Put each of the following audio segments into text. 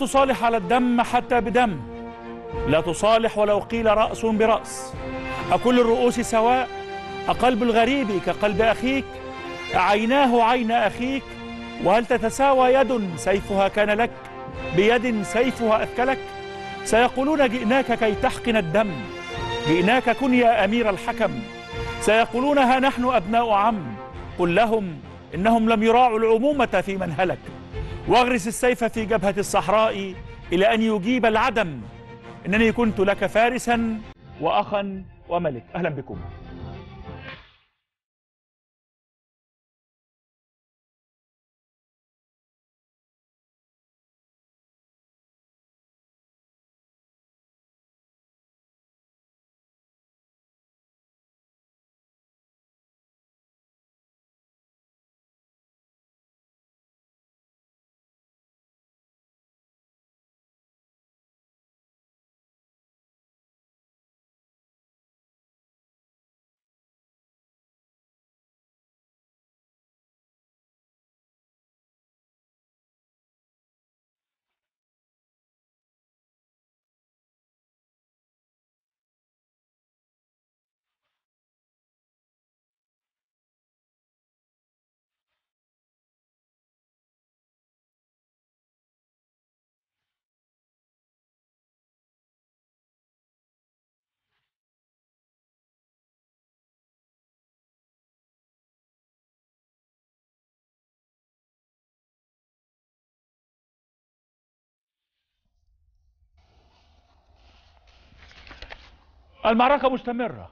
تصالح على الدم حتى بدم لا تصالح ولو قيل رأس برأس أكل الرؤوس سواء أقلب الغريب كقلب أخيك عيناه عين أخيك وهل تتساوى يد سيفها كان لك بيد سيفها أثكلك سيقولون جئناك كي تحقن الدم جئناك كن يا أمير الحكم سيقولون ها نحن أبناء عم قل لهم إنهم لم يراعوا العمومة في من هلك واغرس السيف في جبهة الصحراء إلى أن يجيب العدم إنني كنت لك فارسا وأخا وملك أهلا بكم المعركة مستمرة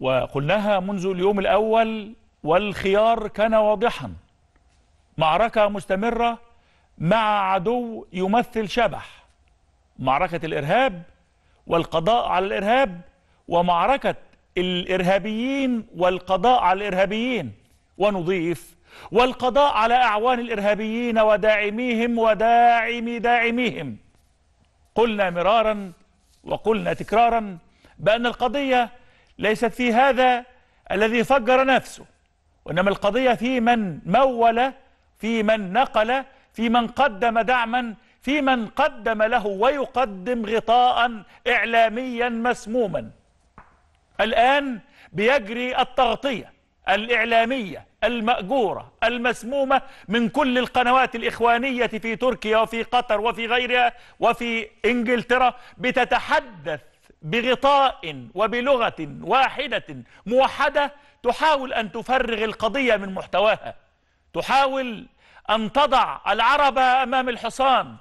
وقلناها منذ اليوم الأول والخيار كان واضحا معركة مستمرة مع عدو يمثل شبح معركة الإرهاب والقضاء على الإرهاب ومعركة الإرهابيين والقضاء على الإرهابيين ونضيف والقضاء على أعوان الإرهابيين وداعميهم وداعمي داعميهم قلنا مرارا وقلنا تكرارا بأن القضية ليست في هذا الذي فجر نفسه وإنما القضية في من مول في من نقل في من قدم دعما في من قدم له ويقدم غطاء إعلاميا مسموما الآن بيجري التغطية الإعلامية المأجورة المسمومة من كل القنوات الإخوانية في تركيا وفي قطر وفي غيرها وفي إنجلترا بتتحدث بغطاء وبلغة واحدة موحدة تحاول أن تفرغ القضية من محتواها تحاول أن تضع العرب أمام الحصان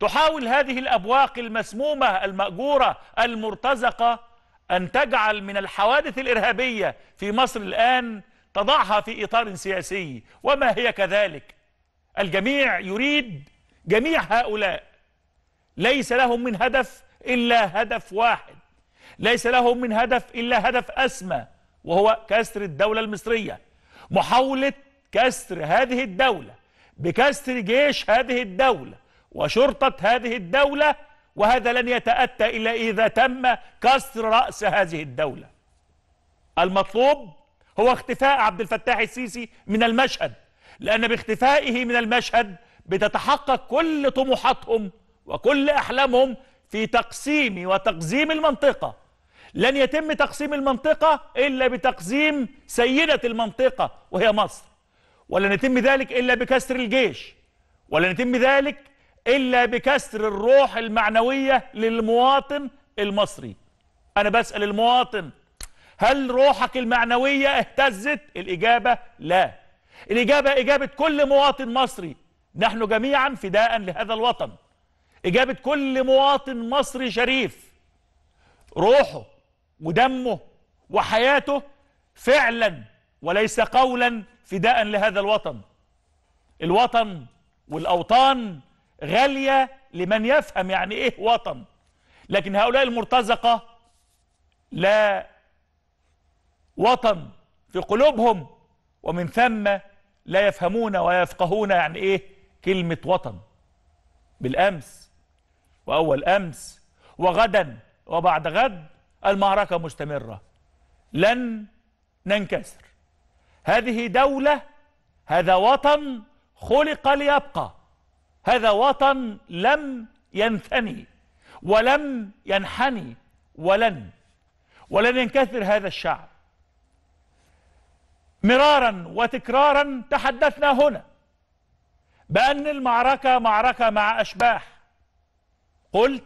تحاول هذه الأبواق المسمومة المأجورة المرتزقة أن تجعل من الحوادث الإرهابية في مصر الآن تضعها في إطار سياسي وما هي كذلك الجميع يريد جميع هؤلاء ليس لهم من هدف إلا هدف واحد ليس لهم من هدف إلا هدف أسمى وهو كسر الدولة المصرية محاولة كسر هذه الدولة بكسر جيش هذه الدولة وشرطة هذه الدولة وهذا لن يتأتى إلا إذا تم كسر رأس هذه الدولة المطلوب هو اختفاء عبد الفتاح السيسي من المشهد لأن باختفائه من المشهد بتتحقق كل طموحاتهم وكل أحلامهم في تقسيم وتقزيم المنطقة لن يتم تقسيم المنطقة إلا بتقسيم سيدة المنطقة وهي مصر ولن يتم ذلك إلا بكسر الجيش ولن يتم ذلك إلا بكسر الروح المعنوية للمواطن المصري أنا بسأل المواطن هل روحك المعنوية اهتزت؟ الإجابة لا الإجابة إجابة كل مواطن مصري نحن جميعا فداء لهذا الوطن إجابة كل مواطن مصري شريف روحه ودمه وحياته فعلا وليس قولا فداء لهذا الوطن الوطن والأوطان غالية لمن يفهم يعني إيه وطن لكن هؤلاء المرتزقة لا وطن في قلوبهم ومن ثم لا يفهمون ويفقهون يعني إيه كلمة وطن بالأمس وأول أمس وغدا وبعد غد المعركة مستمرة لن ننكسر هذه دولة هذا وطن خلق ليبقى هذا وطن لم ينثني ولم ينحني ولن ولن ينكسر هذا الشعب مرارا وتكرارا تحدثنا هنا بأن المعركة معركة مع أشباح قلت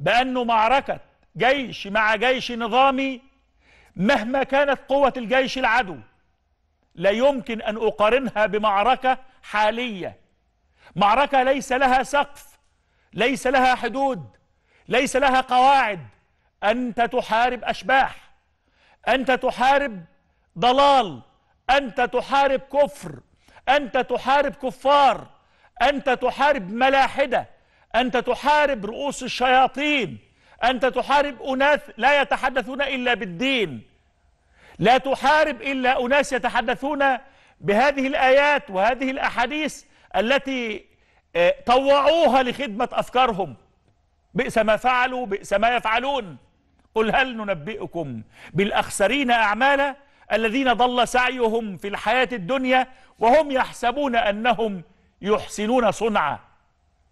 بأنه معركة جيش مع جيش نظامي مهما كانت قوة الجيش العدو لا يمكن أن أقارنها بمعركة حالية معركة ليس لها سقف ليس لها حدود ليس لها قواعد أنت تحارب أشباح أنت تحارب ضلال أنت تحارب كفر أنت تحارب كفار أنت تحارب ملاحدة أنت تحارب رؤوس الشياطين أنت تحارب أناس لا يتحدثون إلا بالدين لا تحارب إلا أناس يتحدثون بهذه الآيات وهذه الأحاديث التي آه، طوعوها لخدمة أفكارهم بئس ما فعلوا بئس ما يفعلون قل هل ننبئكم بالأخسرين أعمالا الذين ضل سعيهم في الحياة الدنيا وهم يحسبون أنهم يحسنون صنعا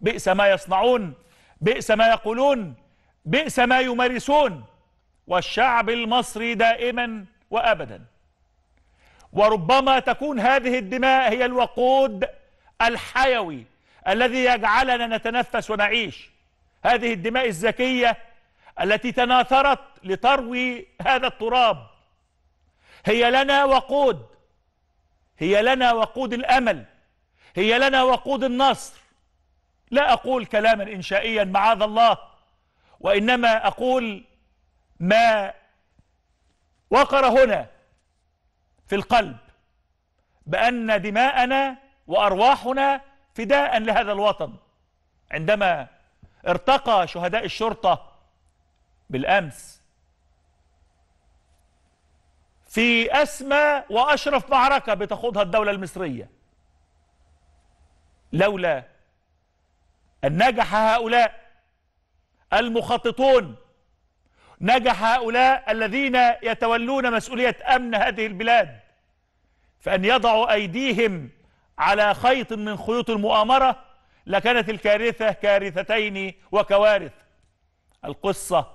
بئس ما يصنعون بئس ما يقولون بئس ما يمارسون والشعب المصري دائما وابدا وربما تكون هذه الدماء هي الوقود الحيوي الذي يجعلنا نتنفس ونعيش هذه الدماء الزكية التي تناثرت لتروي هذا التراب هي لنا وقود هي لنا وقود الأمل هي لنا وقود النصر لا أقول كلاما إنشائيا معاذ الله وإنما أقول ما وقر هنا في القلب بأن دماءنا وأرواحنا فداء لهذا الوطن عندما ارتقى شهداء الشرطة بالأمس في أسمى وأشرف معركة بتخوضها الدولة المصرية لولا أن نجح هؤلاء المخططون نجح هؤلاء الذين يتولون مسؤولية أمن هذه البلاد فأن يضعوا أيديهم على خيط من خيوط المؤامرة لكانت الكارثة كارثتين وكوارث القصة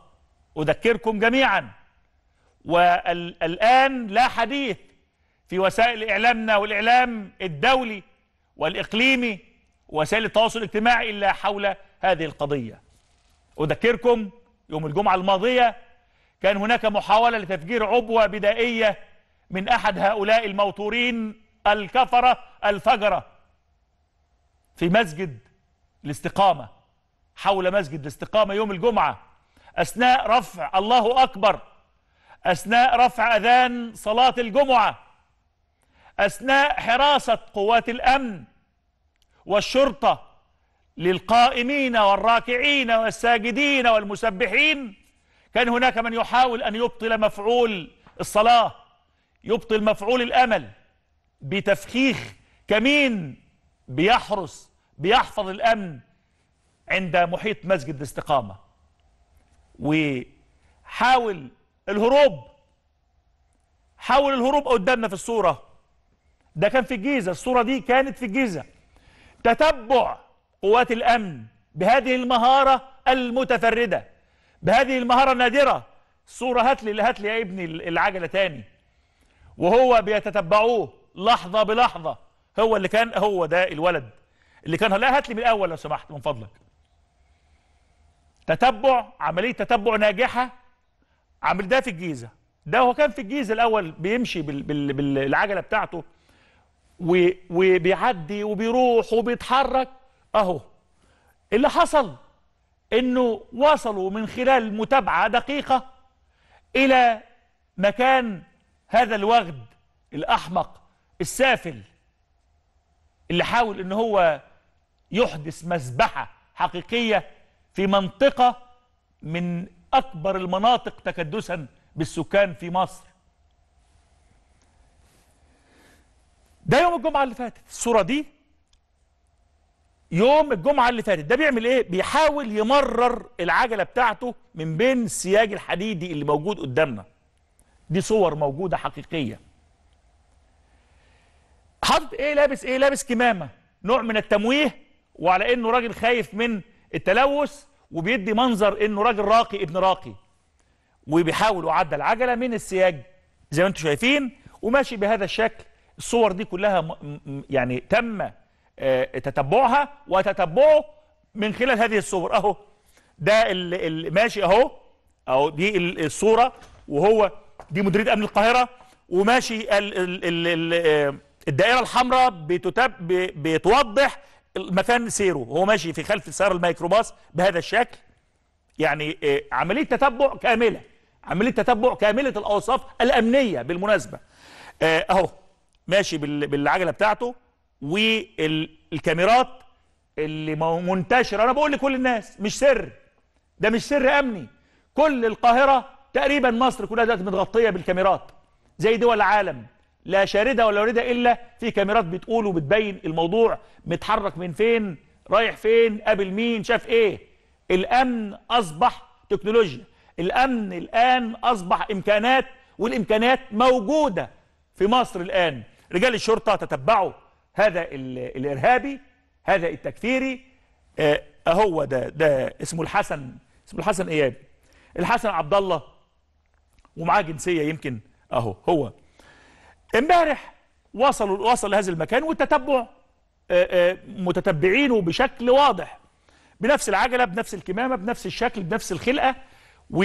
أذكركم جميعا والآن لا حديث في وسائل إعلامنا والإعلام الدولي والإقليمي وسائل التواصل الاجتماعي إلا حول هذه القضية أذكركم يوم الجمعة الماضية كان هناك محاولة لتفجير عبوة بدائية من أحد هؤلاء الموتورين الكفرة الفجرة في مسجد الاستقامة حول مسجد الاستقامة يوم الجمعة أثناء رفع الله أكبر أثناء رفع أذان صلاة الجمعة أثناء حراسة قوات الأمن والشرطة للقائمين والراكعين والساجدين والمسبحين كان هناك من يحاول أن يبطل مفعول الصلاة يبطل مفعول الأمل بتفخيخ كمين بيحرس بيحفظ الأمن عند محيط مسجد الاستقامة وحاول الهروب حاول الهروب قدامنا في الصورة ده كان في الجيزة الصورة دي كانت في الجيزة تتبع قوات الأمن بهذه المهارة المتفردة بهذه المهارة النادرة صورة هات لي هات لي يا ابني العجلة تاني وهو بيتتبعوه لحظة بلحظة هو اللي كان هو ده الولد اللي كان لا هات لي من الأول لو سمحت من فضلك تتبع عملية تتبع ناجحة عمل ده في الجيزة ده هو كان في الجيزة الأول بيمشي بالعجلة بتاعته وبيعدي وبيروح وبيتحرك اهو اللي حصل انه وصلوا من خلال متابعة دقيقة الى مكان هذا الوغد الاحمق السافل اللي حاول ان هو يحدث مذبحة حقيقية في منطقة من اكبر المناطق تكدسا بالسكان في مصر ده يوم الجمعة اللي فاتت الصورة دي يوم الجمعة اللي فاتت ده بيعمل ايه بيحاول يمرر العجلة بتاعته من بين السياج الحديدي اللي موجود قدامنا دي صور موجودة حقيقية حاطط ايه لابس ايه لابس كمامة نوع من التمويه وعلى انه راجل خايف من التلوث وبيدي منظر انه راجل راقي ابن راقي وبيحاول يعدى العجلة من السياج زي ما انتم شايفين وماشي بهذا الشكل الصور دي كلها يعني تم آه، تتبعها وتتبعه من خلال هذه الصور اهو ده اللي ماشي اهو اهو دي الصوره وهو دي مديريه امن القاهره وماشي آه، الدائره الحمراء بتتب بتوضح مكان سيره هو ماشي في خلف سياره الميكروباص بهذا الشكل يعني آه، عمليه تتبع كامله عمليه تتبع كامله الاوصاف الامنيه بالمناسبه اهو ماشي بالعجله بتاعته والكاميرات اللي منتشره انا بقول لكل الناس مش سر ده مش سر امني كل القاهره تقريبا مصر كلها دلوقتي متغطيه بالكاميرات زي دول العالم لا شارده ولا وارده الا في كاميرات بتقول وبتبين الموضوع متحرك من فين رايح فين قابل مين شاف ايه الامن اصبح تكنولوجيا الامن الان اصبح امكانات والامكانات موجوده في مصر الان رجال الشرطه تتبعوا هذا الارهابي هذا التكفيري اهو آه، ده ده اسمه الحسن اسمه الحسن ايابي الحسن عبد الله ومعاه جنسيه يمكن اهو هو امبارح وصلوا وصل لهذا المكان والتتبع آه، آه، متتبعينه بشكل واضح بنفس العجله بنفس الكمامه بنفس الشكل بنفس الخلقه و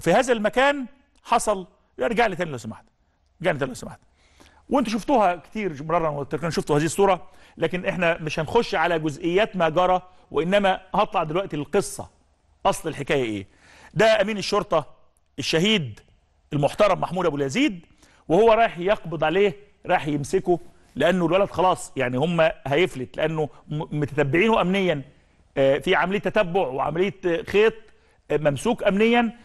في هذا المكان حصل ارجع لي تاني لو سمحت ارجع لي تاني لو سمحت وانتوا شفتوها كتير مرارا كان شفتوا هذه الصوره لكن احنا مش هنخش على جزئيات ما جرى وانما هطلع دلوقتي القصه اصل الحكايه ايه ده امين الشرطه الشهيد المحترم محمود ابو اليزيد وهو رايح يقبض عليه رايح يمسكه لانه الولد خلاص يعني هم هيفلت لانه متتبعينه امنيا آه، في عمليه تتبع وعمليه خيط آه، ممسوك امنيا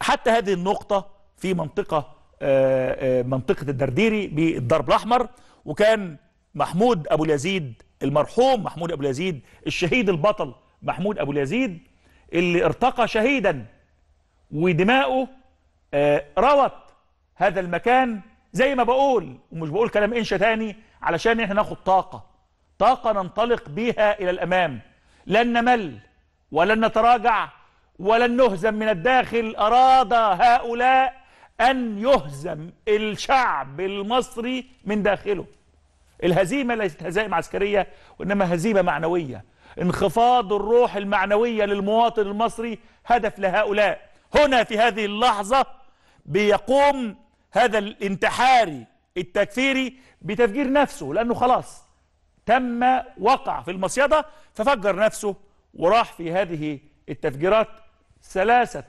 حتى هذه النقطه في منطقه آه، آه، منطقة الدرديري بالضرب الأحمر وكان محمود أبو اليزيد المرحوم محمود أبو اليزيد الشهيد البطل محمود أبو اليزيد اللي ارتقى شهيدا ودماؤه آه، روت هذا المكان زي ما بقول ومش بقول كلام انشا تاني علشان احنا ناخد طاقة طاقة ننطلق بها إلى الأمام لن نمل ولن نتراجع ولن نهزم من الداخل أراد هؤلاء أن يهزم الشعب المصري من داخله الهزيمة ليست هزائم عسكرية وإنما هزيمة معنوية انخفاض الروح المعنوية للمواطن المصري هدف لهؤلاء هنا في هذه اللحظة بيقوم هذا الانتحاري التكفيري بتفجير نفسه لأنه خلاص تم وقع في المصيدة ففجر نفسه وراح في هذه التفجيرات ثلاثة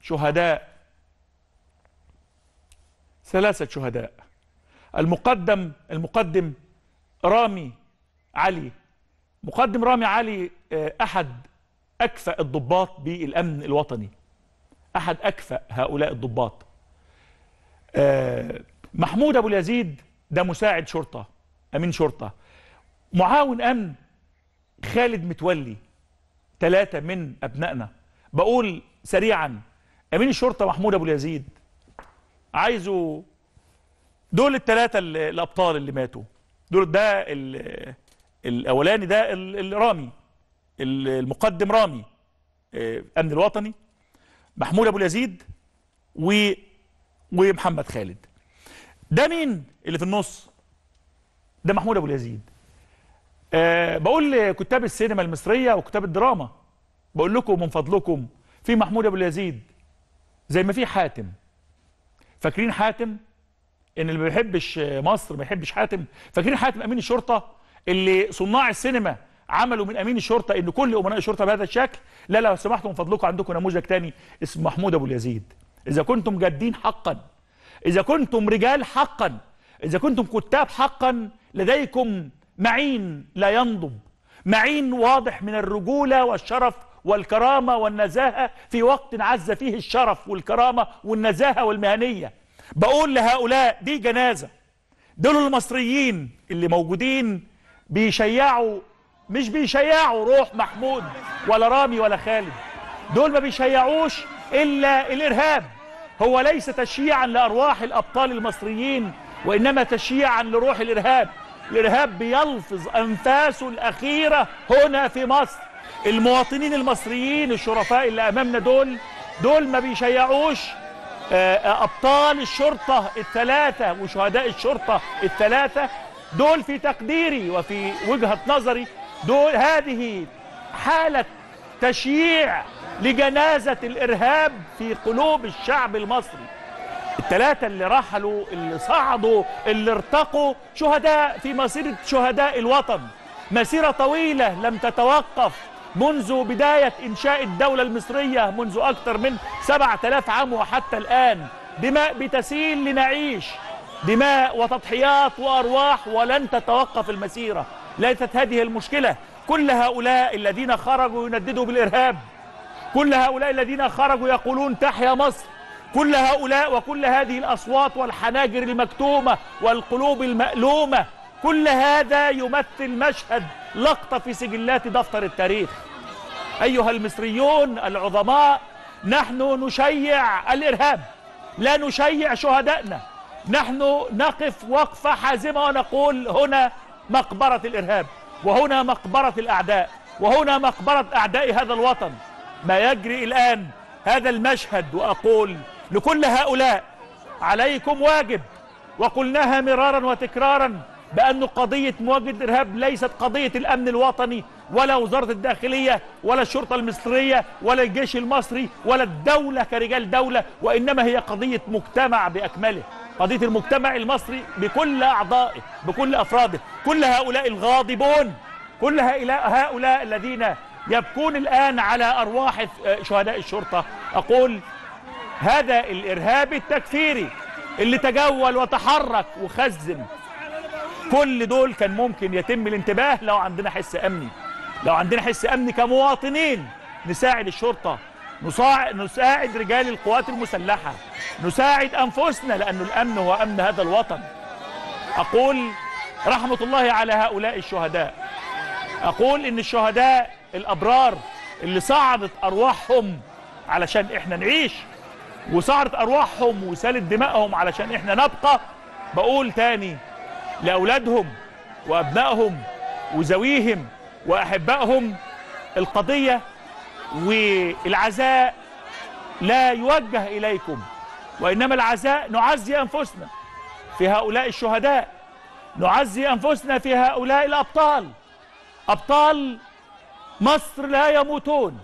شهداء ثلاثة شهداء المقدم المقدم رامي علي مقدم رامي علي آه، أحد أكفأ الضباط بالأمن الوطني أحد أكفأ هؤلاء الضباط آه، محمود أبو اليزيد ده مساعد شرطة أمين شرطة معاون أمن خالد متولي ثلاثة من أبنائنا بقول سريعا أمين الشرطة محمود أبو اليزيد عايزه دول الثلاثه الابطال اللي ماتوا دول ده الاولاني ده الرامي المقدم رامي آه، امن الوطني محمود ابو اليزيد و ومحمد خالد ده مين اللي في النص ده محمود ابو اليزيد أه بقول لكتاب السينما المصريه وكتاب الدراما بقول لكم من فضلكم في محمود ابو اليزيد زي ما في حاتم فاكرين حاتم ان اللي ما بيحبش مصر ما يحبش حاتم فاكرين حاتم امين الشرطه اللي صناع السينما عملوا من امين الشرطه ان كل امناء الشرطه بهذا الشكل لا لو سمحتم من فضلكم عندكم نموذج تاني اسمه محمود ابو اليزيد اذا كنتم جادين حقا اذا كنتم رجال حقا اذا كنتم كتاب حقا لديكم معين لا ينضب معين واضح من الرجوله والشرف والكرامة والنزاهة في وقت عز فيه الشرف والكرامة والنزاهة والمهنية بقول لهؤلاء دي جنازة دول المصريين اللي موجودين بيشيعوا مش بيشيعوا روح محمود ولا رامي ولا خالد دول ما بيشيعوش إلا الإرهاب هو ليس تشييعا لأرواح الأبطال المصريين وإنما تشييعا لروح الإرهاب الإرهاب بيلفظ أنفاسه الأخيرة هنا في مصر المواطنين المصريين الشرفاء اللي امامنا دول دول ما بيشيعوش آه، آه، ابطال الشرطه الثلاثه وشهداء الشرطه الثلاثه دول في تقديري وفي وجهه نظري دول هذه حاله تشييع لجنازه الارهاب في قلوب الشعب المصري الثلاثة اللي رحلوا اللي صعدوا اللي ارتقوا شهداء في مسيرة شهداء الوطن مسيرة طويلة لم تتوقف منذ بداية إنشاء الدولة المصرية منذ أكثر من 7000 عام وحتى الآن دماء بتسيل لنعيش دماء وتضحيات وأرواح ولن تتوقف المسيرة ليست هذه المشكلة كل هؤلاء الذين خرجوا ينددوا بالإرهاب كل هؤلاء الذين خرجوا يقولون تحيا مصر كل هؤلاء وكل هذه الأصوات والحناجر المكتومة والقلوب المألومة كل هذا يمثل مشهد لقطة في سجلات دفتر التاريخ أيها المصريون العظماء نحن نشيع الإرهاب لا نشيع شهدائنا نحن نقف وقفة حازمة ونقول هنا مقبرة الإرهاب وهنا مقبرة الأعداء وهنا مقبرة أعداء هذا الوطن ما يجري الآن هذا المشهد وأقول لكل هؤلاء عليكم واجب وقلناها مرارا وتكرارا بأن قضية مواجهة الإرهاب ليست قضية الأمن الوطني ولا وزارة الداخلية ولا الشرطة المصرية ولا الجيش المصري ولا الدولة كرجال دولة وإنما هي قضية مجتمع بأكمله قضية المجتمع المصري بكل أعضائه بكل أفراده كل هؤلاء الغاضبون كل هؤلاء الذين يبكون الآن على أرواح شهداء الشرطة أقول هذا الإرهاب التكفيري اللي تجول وتحرك وخزن كل دول كان ممكن يتم الانتباه لو عندنا حس امني لو عندنا حس امني كمواطنين نساعد الشرطه نساعد رجال القوات المسلحه نساعد انفسنا لانه الامن هو امن هذا الوطن اقول رحمه الله على هؤلاء الشهداء اقول ان الشهداء الابرار اللي صعدت ارواحهم علشان احنا نعيش وصعدت ارواحهم وسالت دمائهم علشان احنا نبقى بقول تاني لأولادهم وأبنائهم وزويهم وأحبائهم القضية والعزاء لا يوجه إليكم وإنما العزاء نعزي أنفسنا في هؤلاء الشهداء نعزي أنفسنا في هؤلاء الأبطال أبطال مصر لا يموتون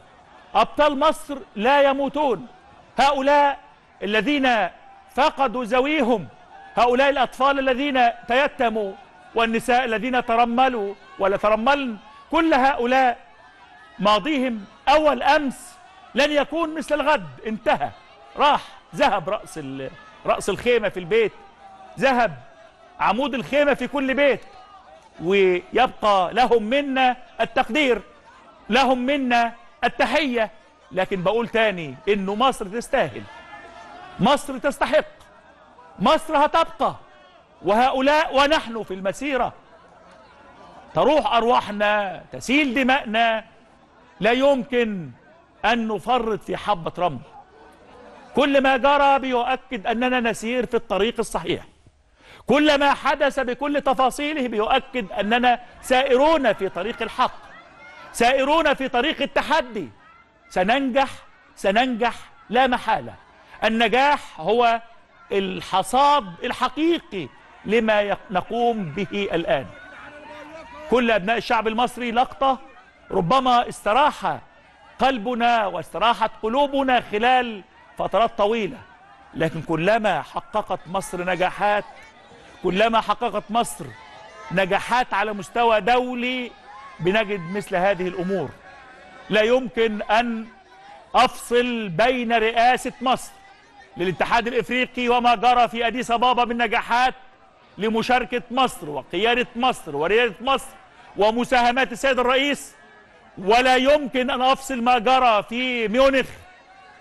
أبطال مصر لا يموتون هؤلاء الذين فقدوا زويهم هؤلاء الأطفال الذين تيتموا والنساء الذين ترملوا ولا ترملن كل هؤلاء ماضيهم أول أمس لن يكون مثل الغد انتهى راح ذهب رأس, رأس الخيمة في البيت ذهب عمود الخيمة في كل بيت ويبقى لهم منا التقدير لهم منا التحية لكن بقول تاني انه مصر تستاهل مصر تستحق مصر هتبقى وهؤلاء ونحن في المسيرة تروح أرواحنا تسيل دماءنا لا يمكن أن نفرط في حبة رمل كل ما جرى بيؤكد أننا نسير في الطريق الصحيح كل ما حدث بكل تفاصيله بيؤكد أننا سائرون في طريق الحق سائرون في طريق التحدي سننجح سننجح لا محالة النجاح هو الحصاد الحقيقي لما نقوم به الآن كل أبناء الشعب المصري لقطة ربما استراح قلبنا واستراحت قلوبنا خلال فترات طويلة لكن كلما حققت مصر نجاحات كلما حققت مصر نجاحات على مستوى دولي بنجد مثل هذه الأمور لا يمكن أن أفصل بين رئاسة مصر للاتحاد الإفريقي وما جرى في أديس أبابا من نجاحات لمشاركة مصر وقيادة مصر وريادة مصر ومساهمات السيد الرئيس ولا يمكن أن أفصل ما جرى في ميونخ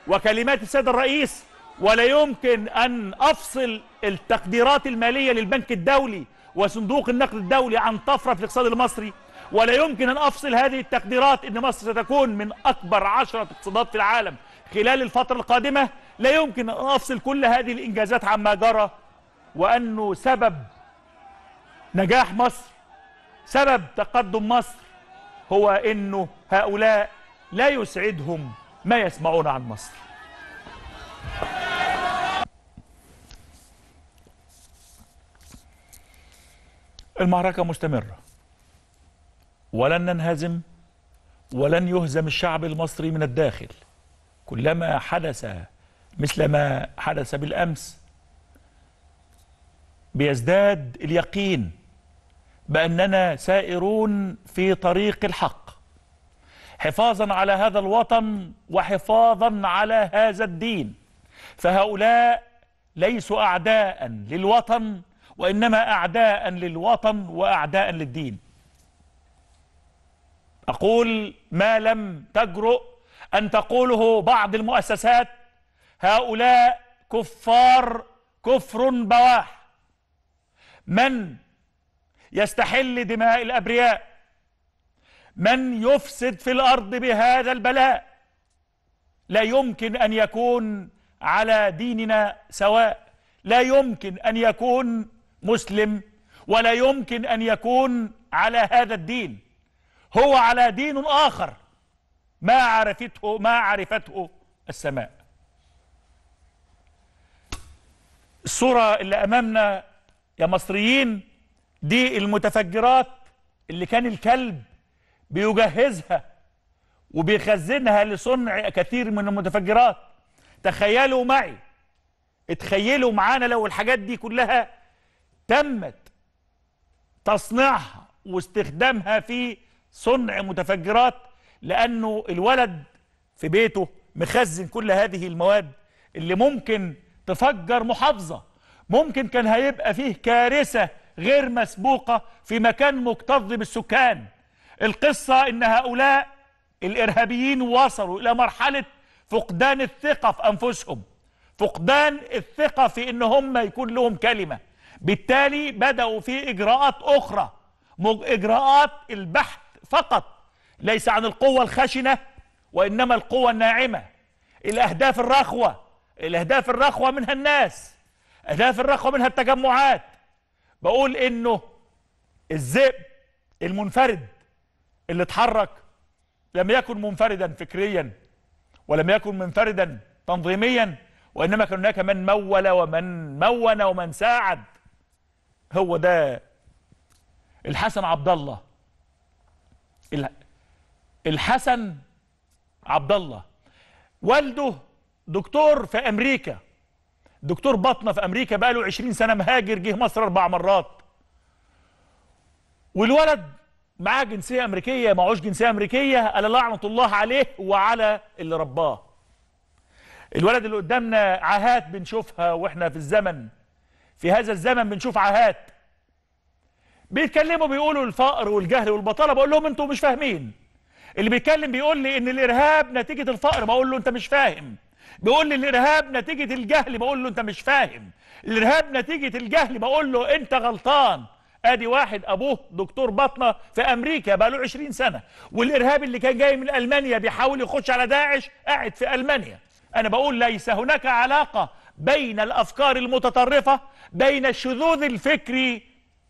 وكلمات السيد الرئيس ولا يمكن أن أفصل التقديرات المالية للبنك الدولي وصندوق النقد الدولي عن طفرة في الاقتصاد المصري ولا يمكن أن أفصل هذه التقديرات أن مصر ستكون من أكبر عشرة اقتصادات في العالم خلال الفترة القادمة لا يمكن أن أفصل كل هذه الإنجازات عما جرى وأنه سبب نجاح مصر سبب تقدم مصر هو أنه هؤلاء لا يسعدهم ما يسمعون عن مصر المعركة مستمرة ولن ننهزم ولن يهزم الشعب المصري من الداخل كلما حدث مثل ما حدث بالأمس بيزداد اليقين بأننا سائرون في طريق الحق حفاظا على هذا الوطن وحفاظا على هذا الدين فهؤلاء ليسوا أعداء للوطن وإنما أعداء للوطن وأعداء للدين أقول ما لم تجرؤ أن تقوله بعض المؤسسات هؤلاء كفار كفر بواح من يستحل دماء الأبرياء من يفسد في الأرض بهذا البلاء لا يمكن أن يكون على ديننا سواء لا يمكن أن يكون مسلم ولا يمكن أن يكون على هذا الدين هو على دين آخر ما عرفته ما عرفته السماء الصورة اللي أمامنا يا مصريين دي المتفجرات اللي كان الكلب بيجهزها وبيخزنها لصنع كثير من المتفجرات تخيلوا معي اتخيلوا معانا لو الحاجات دي كلها تمت تصنيعها واستخدامها في صنع متفجرات لأنه الولد في بيته مخزن كل هذه المواد اللي ممكن تفجر محافظة ممكن كان هيبقى فيه كارثة غير مسبوقة في مكان مكتظ بالسكان القصة إن هؤلاء الإرهابيين وصلوا إلى مرحلة فقدان الثقة في أنفسهم فقدان الثقة في إن هم يكون لهم كلمة بالتالي بدأوا في إجراءات أخرى إجراءات البحث فقط ليس عن القوة الخشنة وإنما القوة الناعمة الأهداف الرخوة الأهداف الرخوة منها الناس أهداف الرخوة منها التجمعات بقول إنه الذئب المنفرد اللي اتحرك لم يكن منفردا فكريا ولم يكن منفردا تنظيميا وإنما كان هناك من مول ومن مون ومن ساعد هو ده الحسن عبد الله الحسن عبد الله والده دكتور في امريكا دكتور بطنه في امريكا بقى له 20 سنه مهاجر جه مصر اربع مرات والولد معاه جنسيه امريكيه معهوش جنسيه امريكيه قال لعنه الله عليه وعلى اللي رباه الولد اللي قدامنا عاهات بنشوفها واحنا في الزمن في هذا الزمن بنشوف عاهات بيتكلموا بيقولوا الفقر والجهل والبطاله بقول لهم انتوا مش فاهمين اللي بيتكلم بيقول لي ان الارهاب نتيجه الفقر بقول له انت مش فاهم بيقول لي الارهاب نتيجه الجهل بقول له انت مش فاهم الارهاب نتيجه الجهل بقول له انت غلطان ادي واحد ابوه دكتور بطنه في امريكا بقى له 20 سنه والارهاب اللي كان جاي من المانيا بيحاول يخش على داعش قاعد في المانيا انا بقول ليس هناك علاقه بين الافكار المتطرفه بين الشذوذ الفكري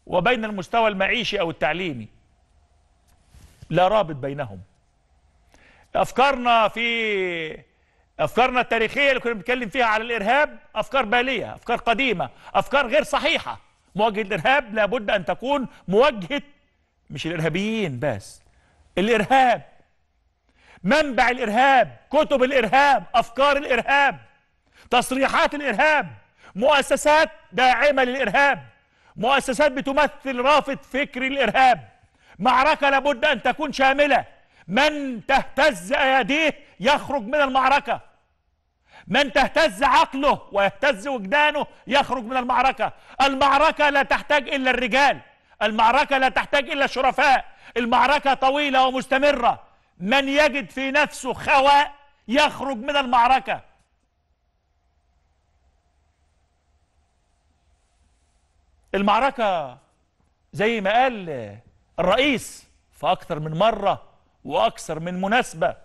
وبين المستوى المعيشي او التعليمي لا رابط بينهم أفكارنا في أفكارنا التاريخية اللي كنا بنتكلم فيها على الإرهاب أفكار بالية أفكار قديمة أفكار غير صحيحة مواجهة الإرهاب لابد أن تكون مواجهه مش الإرهابيين بس الإرهاب منبع الإرهاب كتب الإرهاب أفكار الإرهاب تصريحات الإرهاب مؤسسات داعمة للإرهاب مؤسسات بتمثل رافض فكر الإرهاب معركة لابد أن تكون شاملة من تهتز أيديه يخرج من المعركة من تهتز عقله ويهتز وجدانه يخرج من المعركة المعركة لا تحتاج إلا الرجال المعركة لا تحتاج إلا الشرفاء المعركة طويلة ومستمرة من يجد في نفسه خواء يخرج من المعركة المعركة زي ما قال الرئيس في أكثر من مرة وأكثر من مناسبة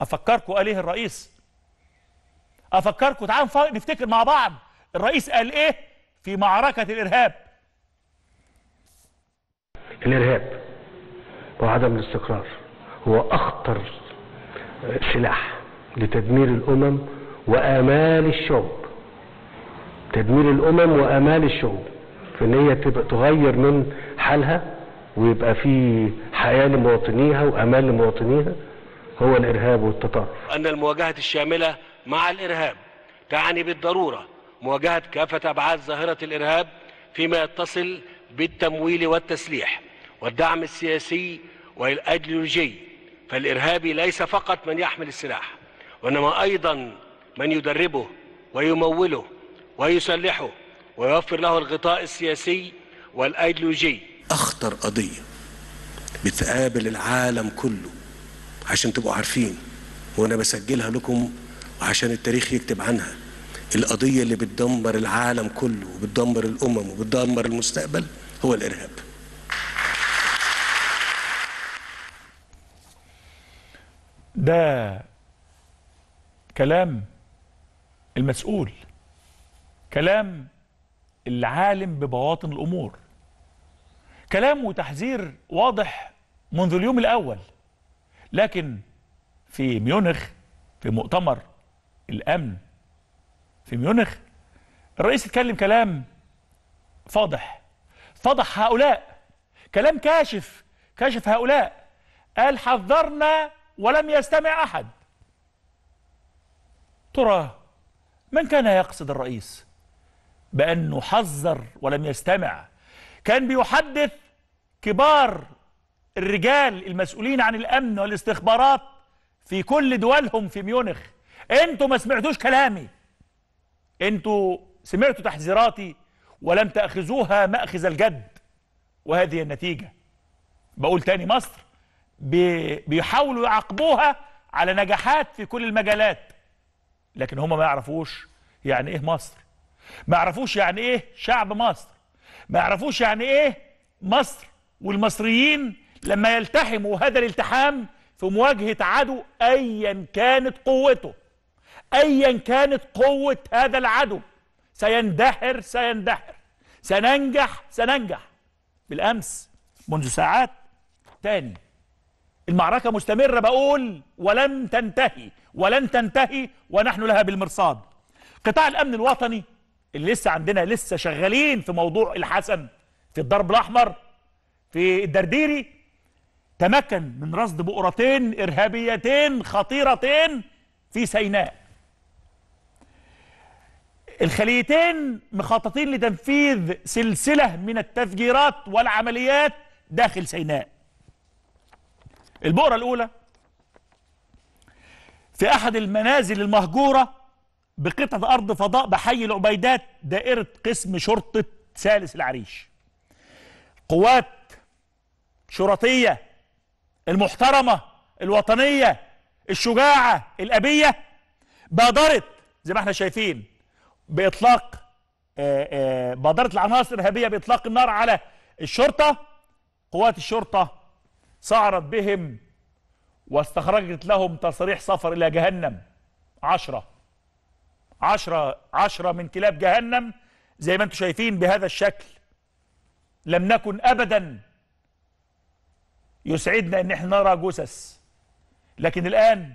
أفكركم قال إيه الرئيس أفكركم تعالوا نفتكر مع بعض الرئيس قال إيه في معركة الإرهاب الإرهاب وعدم الاستقرار هو أخطر سلاح لتدمير الأمم وآمال الشعوب تدمير الأمم وآمال الشعوب في ان هي تبقى تغير من حالها ويبقى في حياة لمواطنيها وأمان لمواطنيها هو الإرهاب والتطرف أن المواجهة الشاملة مع الإرهاب تعني بالضرورة مواجهة كافة أبعاد ظاهرة الإرهاب فيما يتصل بالتمويل والتسليح والدعم السياسي والأيديولوجي فالإرهابي ليس فقط من يحمل السلاح وإنما أيضا من يدربه ويموله ويسلحه ويوفر له الغطاء السياسي والأيديولوجي أخطر قضية بتقابل العالم كله عشان تبقوا عارفين وانا بسجلها لكم عشان التاريخ يكتب عنها القضية اللي بتدمر العالم كله وبتدمر الأمم وبتدمر المستقبل هو الإرهاب ده كلام المسؤول كلام العالم ببواطن الأمور كلام وتحذير واضح منذ اليوم الأول لكن في ميونخ في مؤتمر الأمن في ميونخ الرئيس اتكلم كلام فاضح فضح هؤلاء كلام كاشف كاشف هؤلاء قال حذرنا ولم يستمع أحد ترى من كان يقصد الرئيس بأنه حذر ولم يستمع كان بيحدث كبار الرجال المسؤولين عن الأمن والاستخبارات في كل دولهم في ميونخ انتوا ما سمعتوش كلامي انتوا سمعتوا تحذيراتي ولم تأخذوها مأخذ الجد وهذه النتيجة بقول تاني مصر بيحاولوا يعاقبوها على نجاحات في كل المجالات لكن هم ما يعرفوش يعني ايه مصر ما يعرفوش يعني ايه شعب مصر ما يعرفوش يعني ايه مصر والمصريين لما يلتحموا هذا الالتحام في مواجهة عدو أيا كانت قوته أيا كانت قوة هذا العدو سيندحر سيندحر سننجح سننجح بالأمس منذ ساعات تاني المعركة مستمرة بقول ولن تنتهي ولن تنتهي ونحن لها بالمرصاد قطاع الأمن الوطني اللي لسه عندنا لسه شغالين في موضوع الحسن في الضرب الأحمر في الدرديري تمكن من رصد بؤرتين إرهابيتين خطيرتين في سيناء الخليتين مخططين لتنفيذ سلسلة من التفجيرات والعمليات داخل سيناء البؤرة الأولى في أحد المنازل المهجورة بقطعة أرض فضاء بحي العبيدات دائرة قسم شرطة ثالث العريش قوات شرطية المحترمة الوطنية الشجاعة الأبية بادرت زي ما احنا شايفين بإطلاق آه، آه، بادرت العناصر الإرهابية بإطلاق النار على الشرطة قوات الشرطة سعرت بهم واستخرجت لهم تصريح سفر إلى جهنم عشرة عشرة عشرة من كلاب جهنم زي ما انتم شايفين بهذا الشكل لم نكن أبداً يسعدنا ان احنا نرى جثث لكن الان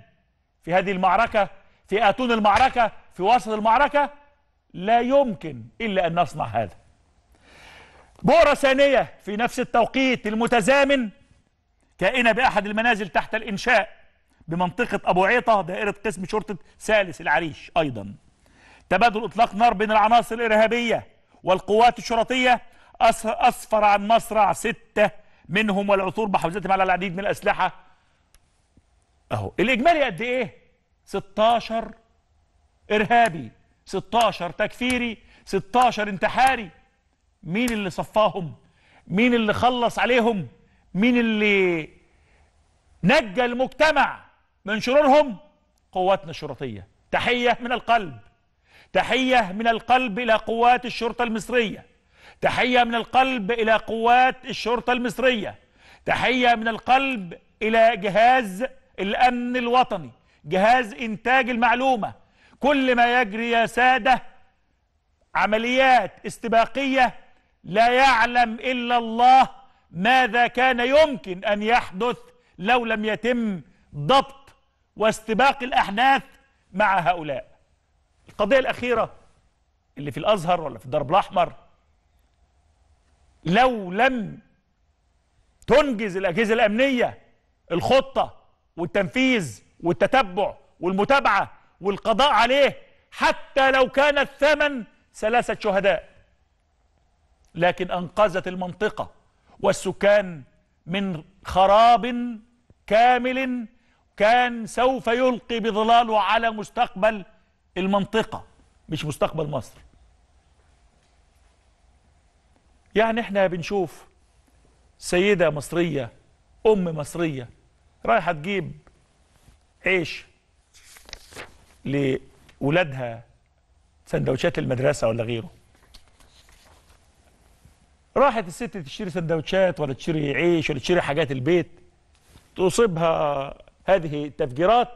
في هذه المعركة في اتون المعركة في وسط المعركة لا يمكن الا ان نصنع هذا بؤرة ثانية في نفس التوقيت المتزامن كائنة بأحد المنازل تحت الإنشاء بمنطقة أبو عيطة دائرة قسم شرطة ثالث العريش أيضا تبادل إطلاق نار بين العناصر الإرهابية والقوات الشرطية أسفر عن مصرع ستة منهم والعثور بحوزتهم على العديد من الأسلحة أهو الإجمالي قد إيه 16 إرهابي 16 تكفيري 16 انتحاري مين اللي صفاهم مين اللي خلص عليهم مين اللي نجى المجتمع من شرورهم قواتنا الشرطية تحية من القلب تحية من القلب إلى قوات الشرطة المصرية تحية من القلب إلى قوات الشرطة المصرية تحية من القلب إلى جهاز الأمن الوطني جهاز إنتاج المعلومة كل ما يجري يا سادة عمليات استباقية لا يعلم إلا الله ماذا كان يمكن أن يحدث لو لم يتم ضبط واستباق الأحداث مع هؤلاء القضية الأخيرة اللي في الأزهر ولا في الدرب الأحمر لو لم تنجز الأجهزة الأمنية الخطة والتنفيذ والتتبع والمتابعة والقضاء عليه حتى لو كان الثمن ثلاثة شهداء لكن أنقذت المنطقة والسكان من خراب كامل كان سوف يلقي بظلاله على مستقبل المنطقة مش مستقبل مصر يعني احنا بنشوف سيدة مصرية أم مصرية رايحة تجيب عيش لولادها سندوتشات المدرسة ولا غيره راحت الست تشتري سندوتشات ولا تشتري عيش ولا تشتري حاجات البيت تصيبها هذه التفجيرات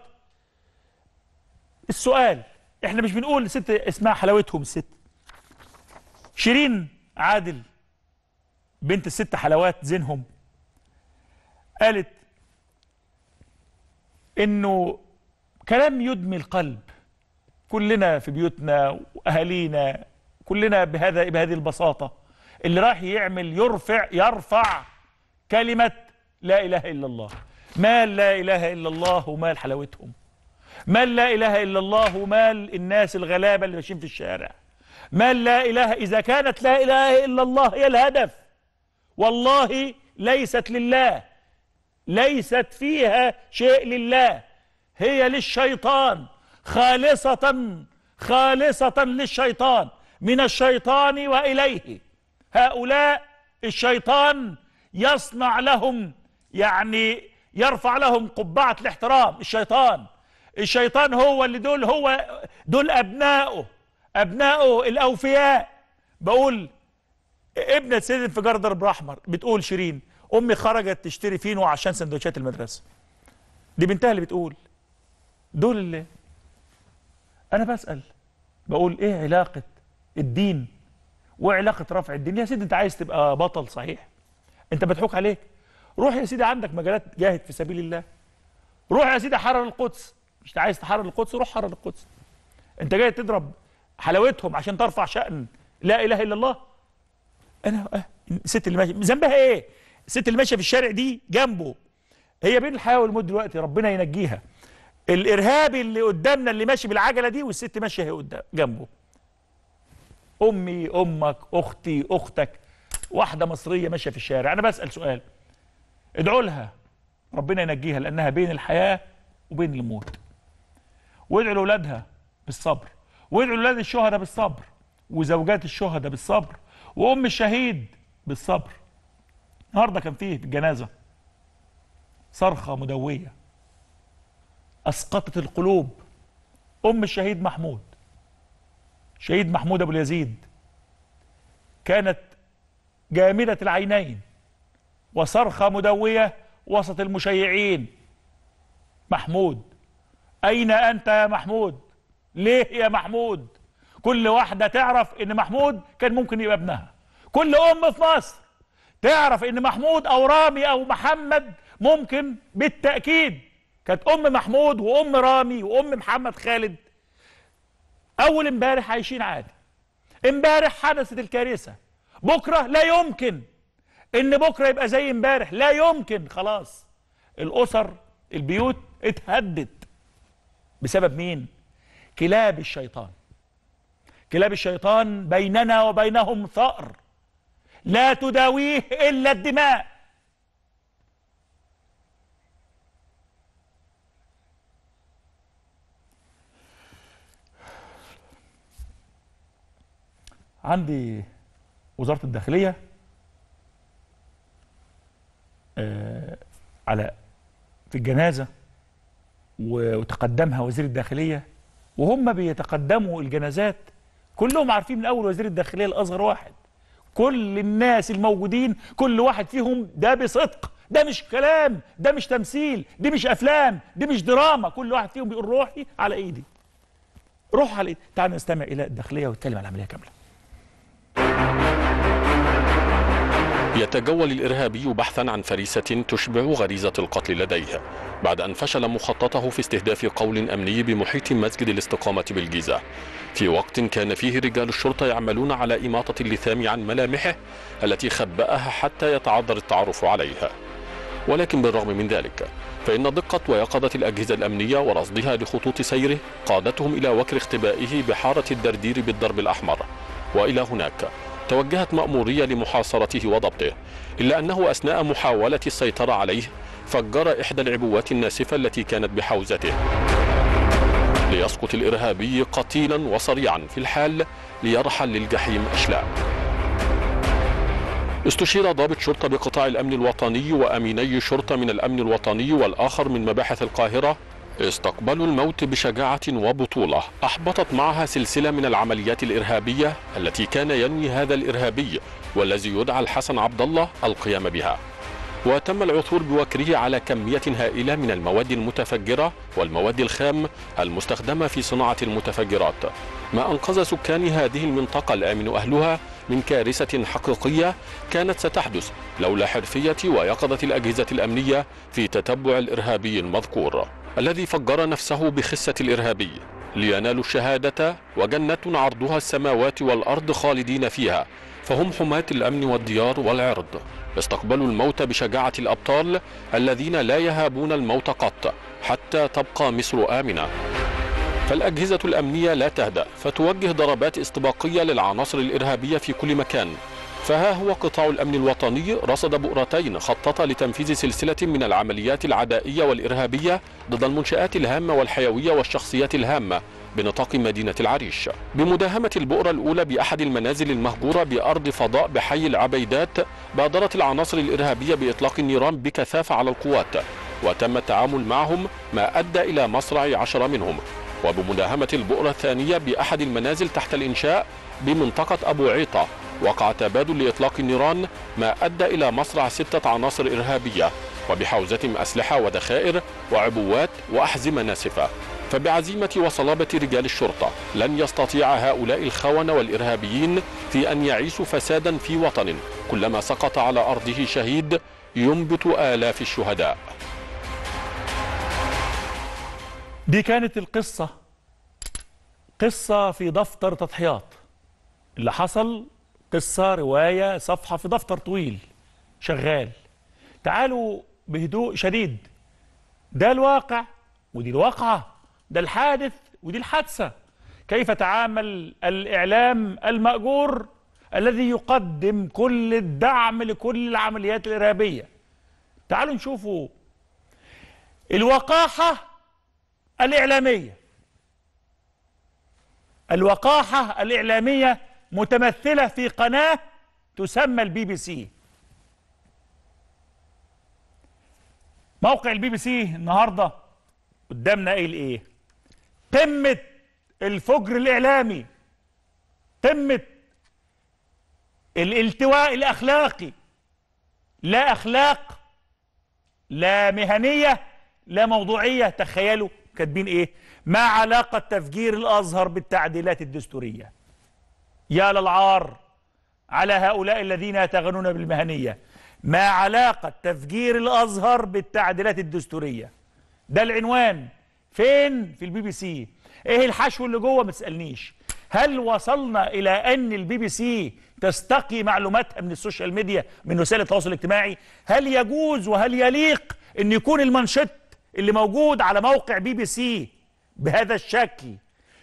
السؤال احنا مش بنقول ست اسمها حلاوتهم الست شيرين عادل بنت الست حلوات زينهم قالت انه كلام يدمي القلب كلنا في بيوتنا واهالينا كلنا بهذا بهذه البساطه اللي راح يعمل يرفع يرفع كلمه لا اله الا الله ما لا اله الا الله ومال حلاوتهم ما لا اله الا الله ومال الناس الغلابه اللي ماشيين في الشارع ما لا اله اذا كانت لا اله الا الله هي الهدف والله ليست لله ليست فيها شيء لله هي للشيطان خالصة خالصة للشيطان من الشيطان وإليه هؤلاء الشيطان يصنع لهم يعني يرفع لهم قبعة الاحترام الشيطان الشيطان هو اللي دول هو دول أبناؤه أبناؤه الأوفياء بقول ابنة سيد انفجار ضرب احمر بتقول شيرين امي خرجت تشتري فينو عشان سندوتشات المدرسه دي بنتها اللي بتقول دول اللي انا بسال بقول ايه علاقه الدين وعلاقه رفع الدين يا سيدي انت عايز تبقى بطل صحيح انت بتحوك عليك روح يا سيدي عندك مجالات جاهد في سبيل الله روح يا سيدي حرر القدس مش عايز تحرر القدس روح حرر القدس انت جاي تضرب حلاوتهم عشان ترفع شأن لا اله الا الله انا الست آه، اللي ماشيه ذنبها ايه الست اللي ماشيه في الشارع دي جنبه هي بين الحياه والموت دلوقتي ربنا ينجيها الارهابي اللي قدامنا اللي ماشي بالعجله دي والست ماشيه هي قدام جنبه امي امك اختي اختك واحده مصريه ماشيه في الشارع انا بسال سؤال ادعوا لها ربنا ينجيها لانها بين الحياه وبين الموت وادعوا لاولادها بالصبر وادعوا لاولاد الشهداء بالصبر وزوجات الشهداء بالصبر وام الشهيد بالصبر النهارده كان فيه في الجنازه صرخه مدويه اسقطت القلوب ام الشهيد محمود شهيد محمود ابو اليزيد كانت جامده العينين وصرخه مدويه وسط المشيعين محمود اين انت يا محمود ليه يا محمود كل واحدة تعرف ان محمود كان ممكن يبقى ابنها كل ام في مصر تعرف ان محمود او رامي او محمد ممكن بالتأكيد كانت ام محمود وام رامي وام محمد خالد اول امبارح عايشين عادي امبارح حدثت الكارثة بكرة لا يمكن ان بكرة يبقى زي امبارح لا يمكن خلاص الاسر البيوت اتهدت بسبب مين كلاب الشيطان كلاب الشيطان بيننا وبينهم ثأر لا تداويه إلا الدماء عندي وزارة الداخلية آه على في الجنازة وتقدمها وزير الداخلية وهم بيتقدموا الجنازات كلهم عارفين من اول وزير الداخليه الاصغر واحد كل الناس الموجودين كل واحد فيهم ده بصدق ده مش كلام ده مش تمثيل دي مش افلام دي مش دراما كل واحد فيهم بيقول روحي على ايدي روح على ايدي تعال نستمع الى الداخليه ونتكلم عن العمليه كامله يتجول الإرهابي بحثا عن فريسة تشبع غريزة القتل لديه بعد أن فشل مخططه في استهداف قول أمني بمحيط مسجد الاستقامة بالجيزة في وقت كان فيه رجال الشرطة يعملون على إماطة اللثام عن ملامحه التي خبأها حتى يتعذر التعرف عليها ولكن بالرغم من ذلك فإن دقة ويقظة الأجهزة الأمنية ورصدها لخطوط سيره قادتهم إلى وكر اختبائه بحارة الدردير بالضرب الأحمر وإلى هناك توجهت مأمورية لمحاصرته وضبطه إلا أنه أثناء محاولة السيطرة عليه فجر إحدى العبوات الناسفة التي كانت بحوزته ليسقط الإرهابي قتيلا وصريعا في الحال ليرحل للجحيم أشلاء استشير ضابط شرطة بقطاع الأمن الوطني وأميني شرطة من الأمن الوطني والآخر من مباحث القاهرة استقبلوا الموت بشجاعة وبطولة أحبطت معها سلسلة من العمليات الإرهابية التي كان ينوي هذا الإرهابي والذي يدعى الحسن عبد الله القيام بها وتم العثور بوكره على كمية هائلة من المواد المتفجرة والمواد الخام المستخدمة في صناعة المتفجرات ما أنقذ سكان هذه المنطقة الآمن أهلها من كارثة حقيقية كانت ستحدث لولا حرفية ويقظة الأجهزة الأمنية في تتبع الإرهابي المذكور الذي فجر نفسه بخسة الإرهابي لينالوا الشهادة وجنة عرضها السماوات والأرض خالدين فيها فهم حماة الأمن والديار والعرض استقبلوا الموت بشجاعة الأبطال الذين لا يهابون الموت قط حتى تبقى مصر آمنة فالأجهزة الأمنية لا تهدأ فتوجه ضربات استباقية للعناصر الإرهابية في كل مكان فها هو قطاع الأمن الوطني رصد بؤرتين خطط لتنفيذ سلسلة من العمليات العدائية والإرهابية ضد المنشآت الهامة والحيوية والشخصيات الهامة بنطاق مدينة العريش بمداهمة البؤرة الأولى بأحد المنازل المهجورة بأرض فضاء بحي العبيدات بادرت العناصر الإرهابية بإطلاق النيران بكثافة على القوات وتم التعامل معهم ما أدى إلى مصرع عشر منهم وبمداهمة البؤرة الثانية بأحد المنازل تحت الإنشاء بمنطقة أبو عيطة وقع تبادل لإطلاق النيران ما أدى إلى مصرع ستة عناصر إرهابية وبحوزتهم أسلحة ودخائر وعبوات وأحزمة ناسفة فبعزيمة وصلابة رجال الشرطة لن يستطيع هؤلاء الخونة والإرهابيين في أن يعيشوا فسادا في وطن كلما سقط على أرضه شهيد ينبت آلاف الشهداء دي كانت القصة قصة في دفتر تضحيات اللي حصل قصة رواية صفحة في دفتر طويل شغال تعالوا بهدوء شديد ده الواقع ودي الواقعة ده الحادث ودي الحادثة كيف تعامل الإعلام المأجور الذي يقدم كل الدعم لكل العمليات الإرهابية تعالوا نشوفوا الوقاحة الإعلامية الوقاحة الإعلامية متمثلة في قناة تسمى البي بي سي موقع البي بي سي النهاردة قدامنا ايه ايه قمة الفجر الاعلامي قمة الالتواء الاخلاقي لا اخلاق لا مهنية لا موضوعية تخيلوا كاتبين ايه ما علاقة تفجير الازهر بالتعديلات الدستورية يا للعار على هؤلاء الذين يتغنون بالمهنية ما علاقة تفجير الأزهر بالتعديلات الدستورية ده العنوان فين في البي بي سي ايه الحشو اللي جوه ما تسألنيش هل وصلنا إلى أن البي بي سي تستقي معلوماتها من السوشيال ميديا من وسائل التواصل الاجتماعي هل يجوز وهل يليق أن يكون المنشط اللي موجود على موقع بي بي سي بهذا الشكل